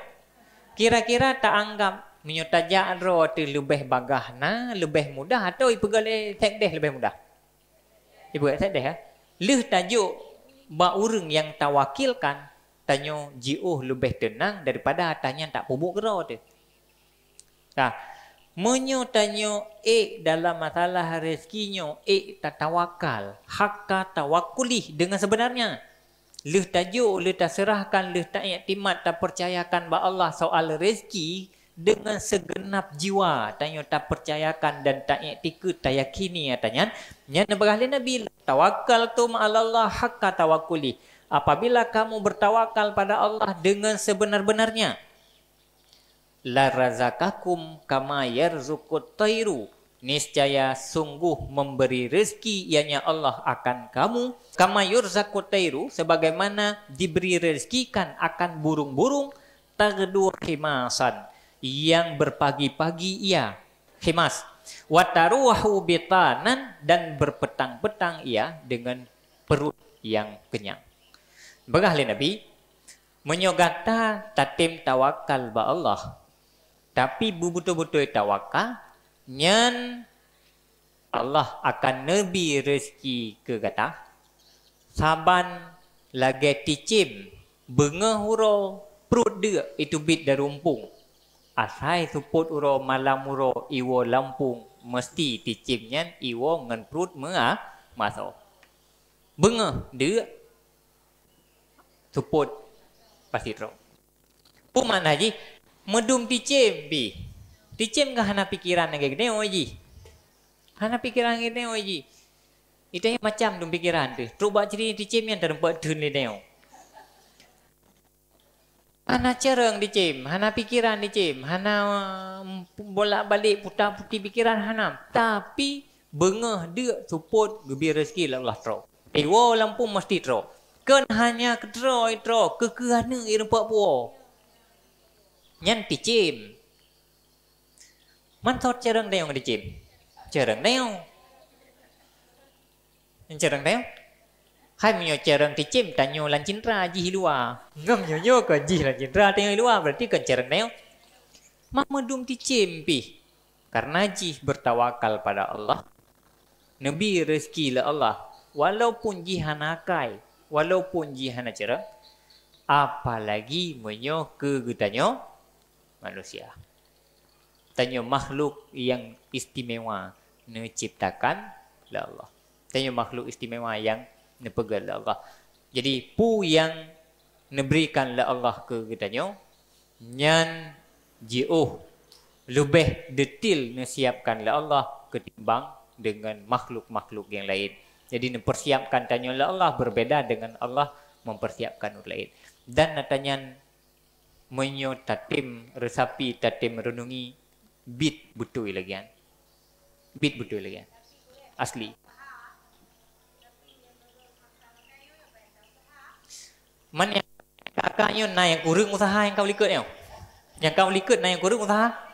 Kira-kira tak anggap menyuta jaro tu lebih bagah na, lebih mudah atau ibu gale deh lebih mudah. Ibu gale deh ya. Leh tajuk ba urung yang tawakilkan tanyo jiu lebih tenang daripada tanya tak pubuk gero tu. Nah, ha, menyo tanyo e dalam masalah rezekinyo e tak tawakal, hakka tawakulih dengan sebenarnya leh tajuk, leh tak serahkan, leh tak iktimat, tak percayakan bahawa Allah soal rezeki dengan segenap jiwa. Tanya tak percayakan dan tak iktiku, tak yakini. Tanya, yang berahli Nabi, tawakal tu ma'alallah hakka tawakuli. Apabila kamu bertawakal pada Allah dengan sebenar-benarnya. La razakakum kama yarzukut tairu. Niscaya sungguh memberi rezeki ianya Allah akan kamu. Kama yurzaku tairu sebagaimana diberi rezekikan akan burung-burung tagdu khimasan yang berpagi-pagi ia khimas watarwahu bitanan dan berpetang-petang ia dengan perut yang kenyang. Begah Nabi menyogata tatim tawakal ba Allah. Tapi betul butu tawakal nyan Allah akan nebi rezeki ke kata saban lagi ticim bengah huro perut dia itu bit dari rumpung asai suput huro malam huro iwo lampung mesti ticim nyan iwo ngan perut mea ah, maso bengah dia suput pasti tro puman haji medum ticim bih Dicem ke hana pikiran yang gede oi oh, Hana pikiran gede oi oh, Itu yang macam tu pikiran tu. Teruk buat ceri dicem yang terdapat dun ni dia. Hana cereng dicem, hana pikiran dicem, hana eh, bolak balik putar putih pikiran hana. Tapi bengah dia support gebir rezeki lah Allah teruk. Eh, wow, lampu mesti teruk. Kan hanya teruk, teruk. Kekerana yang nampak buah. Yang dicem mentot cereng deong di cim cereng deong cereng deong hai mio cereng di cim tanyo lan cintra ji hilua ngam yo yo ko ji berarti kan cereng deong mah medum pi karena ji bertawakal pada Allah nabi rezeki Allah walaupun ji hanakai walaupun ji hanacereng apalagi menyo ke gutanyo manusia. Tanya makhluk yang istimewa menciptakan Allah. Tanya makhluk istimewa yang nepegal Allah. Jadi pu yang neberikan Allah ke katanya nyan jio lebih detil nesiapkan Allah ketimbang dengan makhluk-makhluk yang lain. Jadi mempersiapkan tanya Allah berbeda dengan Allah mempersiapkan orang lain. Dan natanyan menyo tatim resapi tatim renungi beat betul lagi kan beat betul lagi kan asli mana yang kakaknya naik kurung usaha yang kau ikut yang kau ikut naik kurung usaha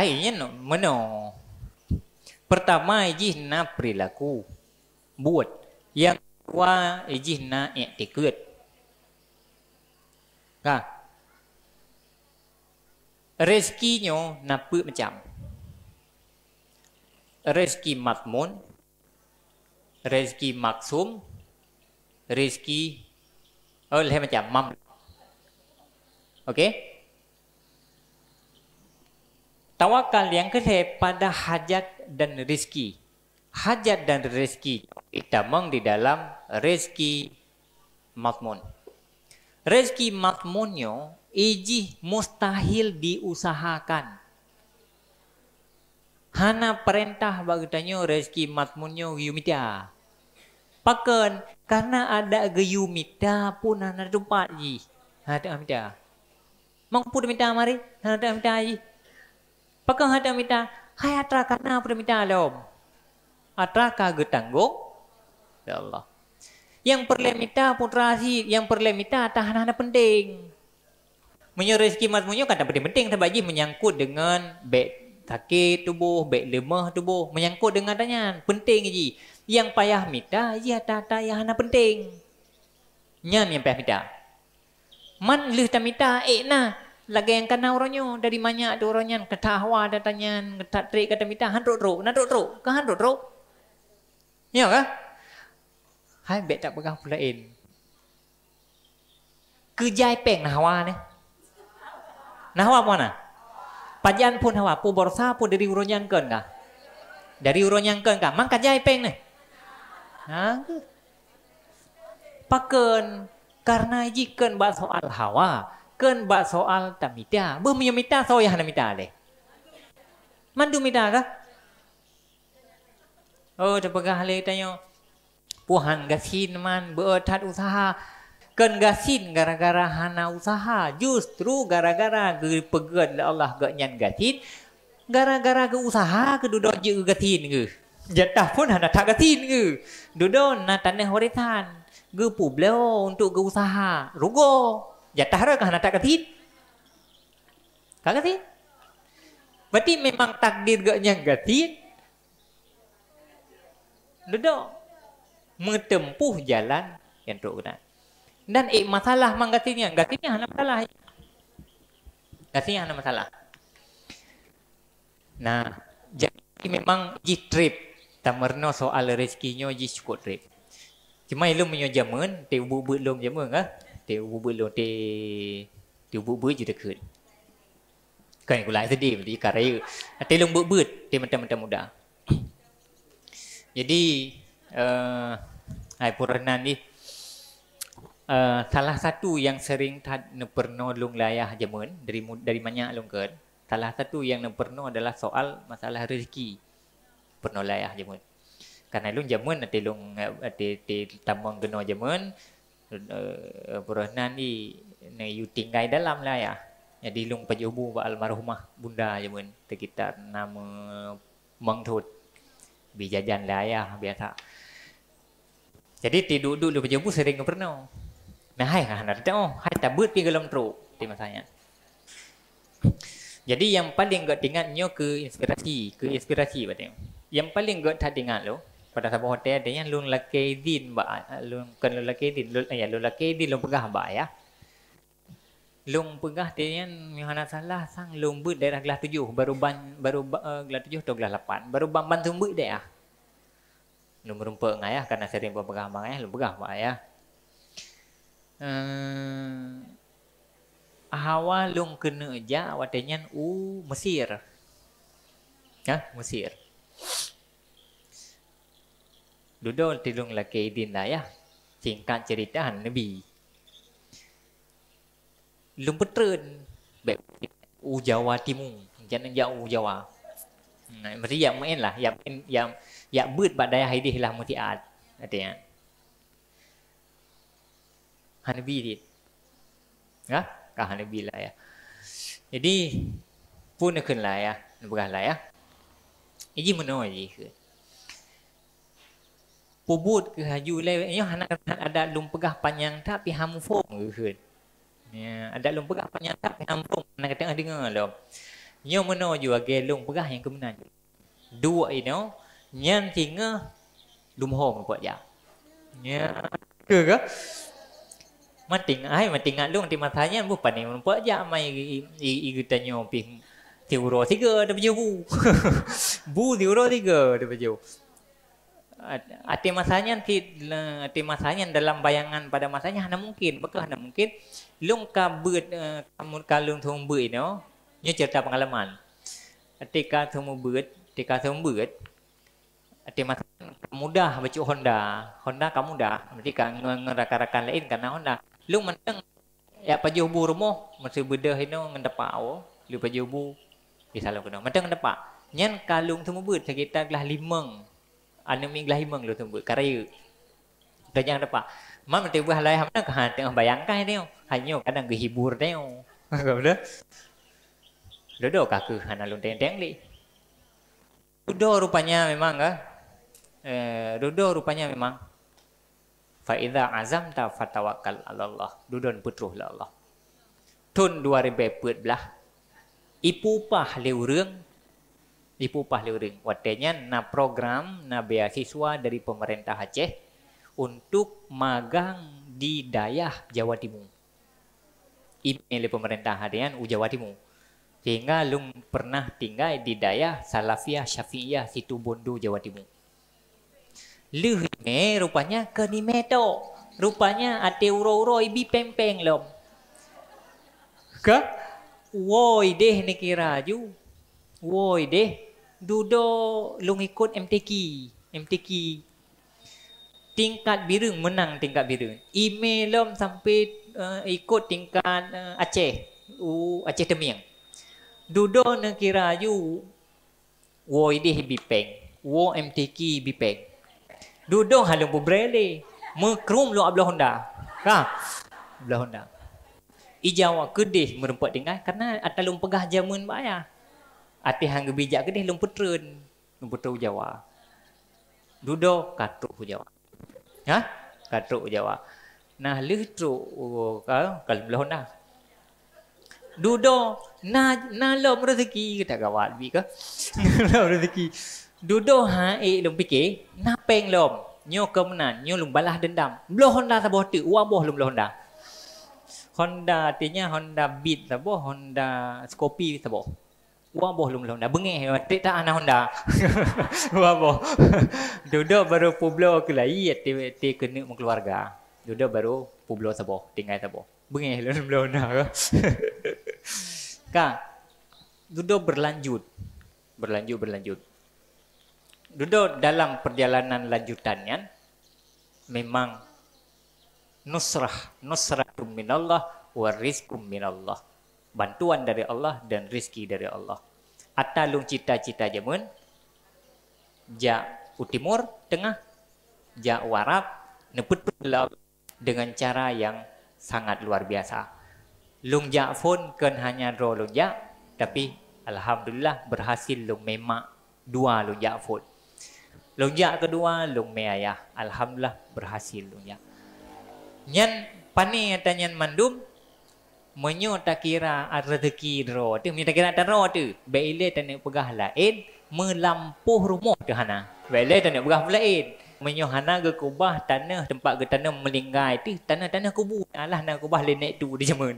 akhirnya mana? Pertama ijih na perilaku buat. Yang kedua ijih na etiket. Ha. Rezekinya na macam. Rezeki matmun, rezeki maksum, rezeki oleh macam mam. Okey? Tawakal yang kedua pada hajat dan rezeki. Hajat dan rezeki ditambang di dalam rezeki matmun. Rezeki matmunnya iji mustahil diusahakan. Hana perintah bagitanya rezeki matmunnya yumita. Pakan karena ada geyumita pun hana jumpa ji. Hana minta. Mengpu minta mari hana minta ji. Pakai hati mita, hai atra kana pun mita alam. Atra kaga tanggung, ya Allah. Yang perlu mita putra si, yang perlu mita tahanan penting. Menyuruh rezeki mas menyo kata penting-penting sebab ji menyangkut dengan baik sakit tubuh, baik lemah tubuh, menyangkut dengan tanya penting ji. Yang payah mita ji ada ada yang penting. Nyam yang payah mita. Man leh ta mita ek eh, nah lagi yang kena orangnya dari mana ada orangnya ketahwa ada tanya ketak trik kata minta handuk ro nak duk ro ke handuk ro ya ke hai bet tak pegang pula in kejai peng hawa ni hawa mana Pajan pun hawa, pun borsa pun dari urung yang kan kah? Dari urung yang kan kah? Mang kajai peng ni? Ha? Pakun, karena jikan bahasa soal hawa, kan bak soal tak minta. Bu punya minta soal yang nak minta le. Mandu minta ke? Oh, terpegah le tanya. Puhan gasin man berotat usaha. Kan gasin gara-gara hana usaha. Justru gara-gara pegat lah Allah gak nyan gasin. Gara-gara ke usaha ke duduk je gasin ke? Jatah pun hana tak gasin ke? Duduk na tanah warisan. Ke publeo untuk ke usaha. Rugoh. Jatah hara ke hanatak kathit? Kak kathit? Berarti memang takdir ke nyang kathit? Dedak. Metempuh jalan yang teruk kena. Dan eh, masalah mang kathitnya. Kathitnya hana masalah. Eh. Kathitnya hana masalah. Nah, jadi memang ji trip. Tamerno soal rezekinya ji cukup trip. Cuma ilum punya jaman, tiba-tiba ilum jaman kah? เตบุลเตเตบุบจะขึ้นก็ยังกูไล่สดีมันดีกะไรอยู่เตลงบุบเตมันจะมันจะมุดา kan, jadi uh, ai purana ni eh, salah satu yang sering tak ne perno lung layah jemun dari dari banyak lungkan salah satu yang ne perno adalah soal masalah rezeki perno layah jemun karena lung jamun, nanti lung eh, ati ti tambang geno jamun berenang eh, ni ni you tinggal dalam lah ya jadi lung pejubu pak almarhumah bunda je mun kita nama mangthut bi jajan lah ya biasa jadi tidur dulu pejubu sering pernah nah hai kan ada oh hai tabut pi gelom tru di masanya jadi yang paling gak ingat nyo ke inspirasi ke inspirasi batin yang paling gak tak ingat lo pada sebuah hotel ada yang lun lelaki izin ah, ba lun kan lelaki izin lun ya lun lelaki izin lun pegah ba ya lun pegah dia yang mihana salah sang lun bud daerah gelas tujuh baru ban baru ba, eh, tujuh atau gelas lapan baru ban ban sumbut dia ah ya. lun merumpa ngaya karena sering buat pegah bang ya lun pegah ba ya hmm, eh, Ahawa lung kena ja watenyan u oh, Mesir. Ya, Mesir duduk tidung lelaki din lah ya. Singkat cerita han Nabi. Lung petren u Jawa Timur. Jangan jauh Jawa. Nah, hmm, mesti yang main lah. Yang main, yang yang but badai hadis lah mutiat. Artinya. Han Nabi dia. Ya? Kah han Nabi lah ya. Jadi, pun akan lah ya. Nampak lah ya. Ini mana lagi? pubut ke haju le nyo hanak ada lum pegah panjang tapi hamfung oh, ke kan ya ada lum pegah panjang tapi hamfung nak kata dengar lo nyo mano ju age lum pegah yang kemenan ju dua ino nyan tinga lum hom buat ja ya ke ke mating ai mating lum di matanya bu pani mun buat ja mai igi tanyo pi tiuro tiga de bu bu tiuro tiga de bu arti masanya nanti arti masanya dalam bayangan pada masanya hana mungkin bekah hana mungkin lung ka eh, kamu kalun thong be no nya cerita pengalaman ketika thong be ketika thong be arti masanya mudah becu honda honda kamu mudah nanti ka ngerakarakan lain karena honda lung mendeng ya pajuh bu rumah masih bedah ino ngendepa awo lu pajuh bu bisa lu kena mendeng nyen kalung thong be sekitar lah limeng Anu minglah imang lu tembut karaya. Dan jangan nampak. Mam tu buah lah mana ke hang tengah bayangkan tengok. Hanya kadang ke hibur tengok. Apa Dodo kaku ke hana lu tenteng li. Dodo rupanya memang ke? Eh, Dodo rupanya memang. Azam Fa fatawakal Allah. fatawakkal ala Allah. Dudun dua ribu Allah. Tun 2014. Ipupah leureung dipupah leureun. Watenya na program na beasiswa dari pemerintah Aceh untuk magang di daerah Jawa Timur. Ini Email pemerintah harian u Jawa Timur. Sehingga lung pernah tinggal di daerah Salafiah, Syafi'iyah situ Bondo Jawa Timur. Leh me rupanya ke ni meto. Rupanya ate uro-uro ibi pempeng lom. Ke? Woi deh ni kira ju. Woi deh duduk long ikut MTK MTK tingkat biru menang tingkat biru email lom sampai uh, ikut tingkat uh, Aceh u uh, Aceh Temiang duduk nak kira you wo ide bi wo MTK bi peng duduk halung bubrele mekrum lo ablah honda ha ablah honda ijawa kedih merempat dengan kerana atalum pegah jamun bayar Ati hang bijak ke ni lumput trun. Lumput tu Jawa. Dudo katuk tu Jawa. Ha? Katuk Jawa. Nah lih tu oh, kalau belah nah. Dudo na na lo rezeki kita gawal bi ke. Lo rezeki. Dudo ha e eh, lum pike na peng lom. Nyo ke mana? Nyo lum balah dendam. Belah Honda sabah tu. Uang boh lum Honda. Honda artinya Honda Beat sabah. Honda Scopy sabah. Wah boh lum lum dah bengih tak tak anak Honda. Wah boh. Duduk baru publo ke lai ti ti kena mu keluarga. Duduk baru publo sabo tinggal sabo. Bengih lum lah lum Honda. Ka. Duduk berlanjut. Berlanjut berlanjut. Duduk dalam perjalanan lanjutannya kan? memang nusrah nusrah min Allah wa bantuan dari Allah dan rizki dari Allah. Atalung cita-cita jemun, ja utimur tengah, ja warab, neput dengan cara yang sangat luar biasa. Lung ja fon kan hanya dro lung ja, tapi alhamdulillah berhasil lung memak dua lung ja fon. Lung ja kedua lung me ayah, alhamdulillah berhasil lung ja. Nyan pani atanyan mandum, menyo tak kira rezeki dro tu menyo tak kira dro tu beile tak nak pegah lain melampuh rumah tu hana beile tak nak pegah lain menyo hana ke kubah tanah tempat ke tanah melingai tu tanah-tanah kubur alah nak kubah lenek tu di zaman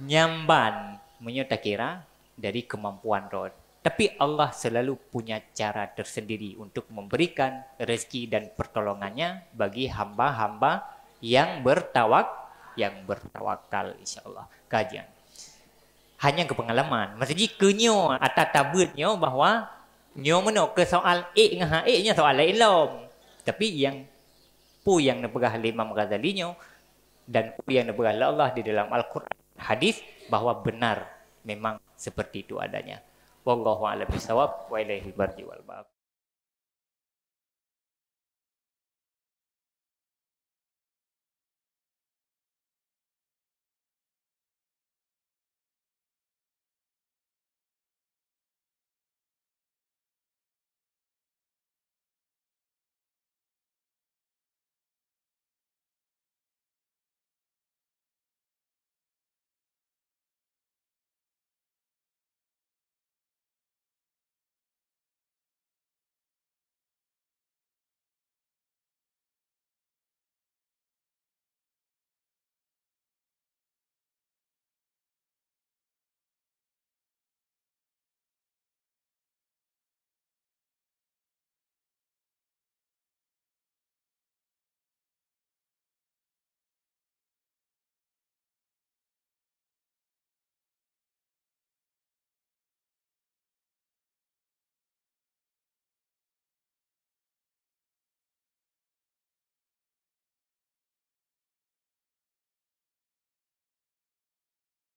nyamban menyo tak kira dari kemampuan rod tapi Allah selalu punya cara tersendiri untuk memberikan rezeki dan pertolongannya bagi hamba-hamba yang bertawakal yang bertawakal insyaallah kajian hanya ke pengalaman maksudnya ke nyo atau tabut nyo bahawa nyo mana ke soal ik dengan ha iknya soal lain lom tapi yang pu yang nebegah Imam Ghazali nyo dan pu yang nebegah Allah di dalam Al-Quran hadis bahawa benar memang seperti itu adanya wallahu a'lam bisawab wa ilaihi barji wal bab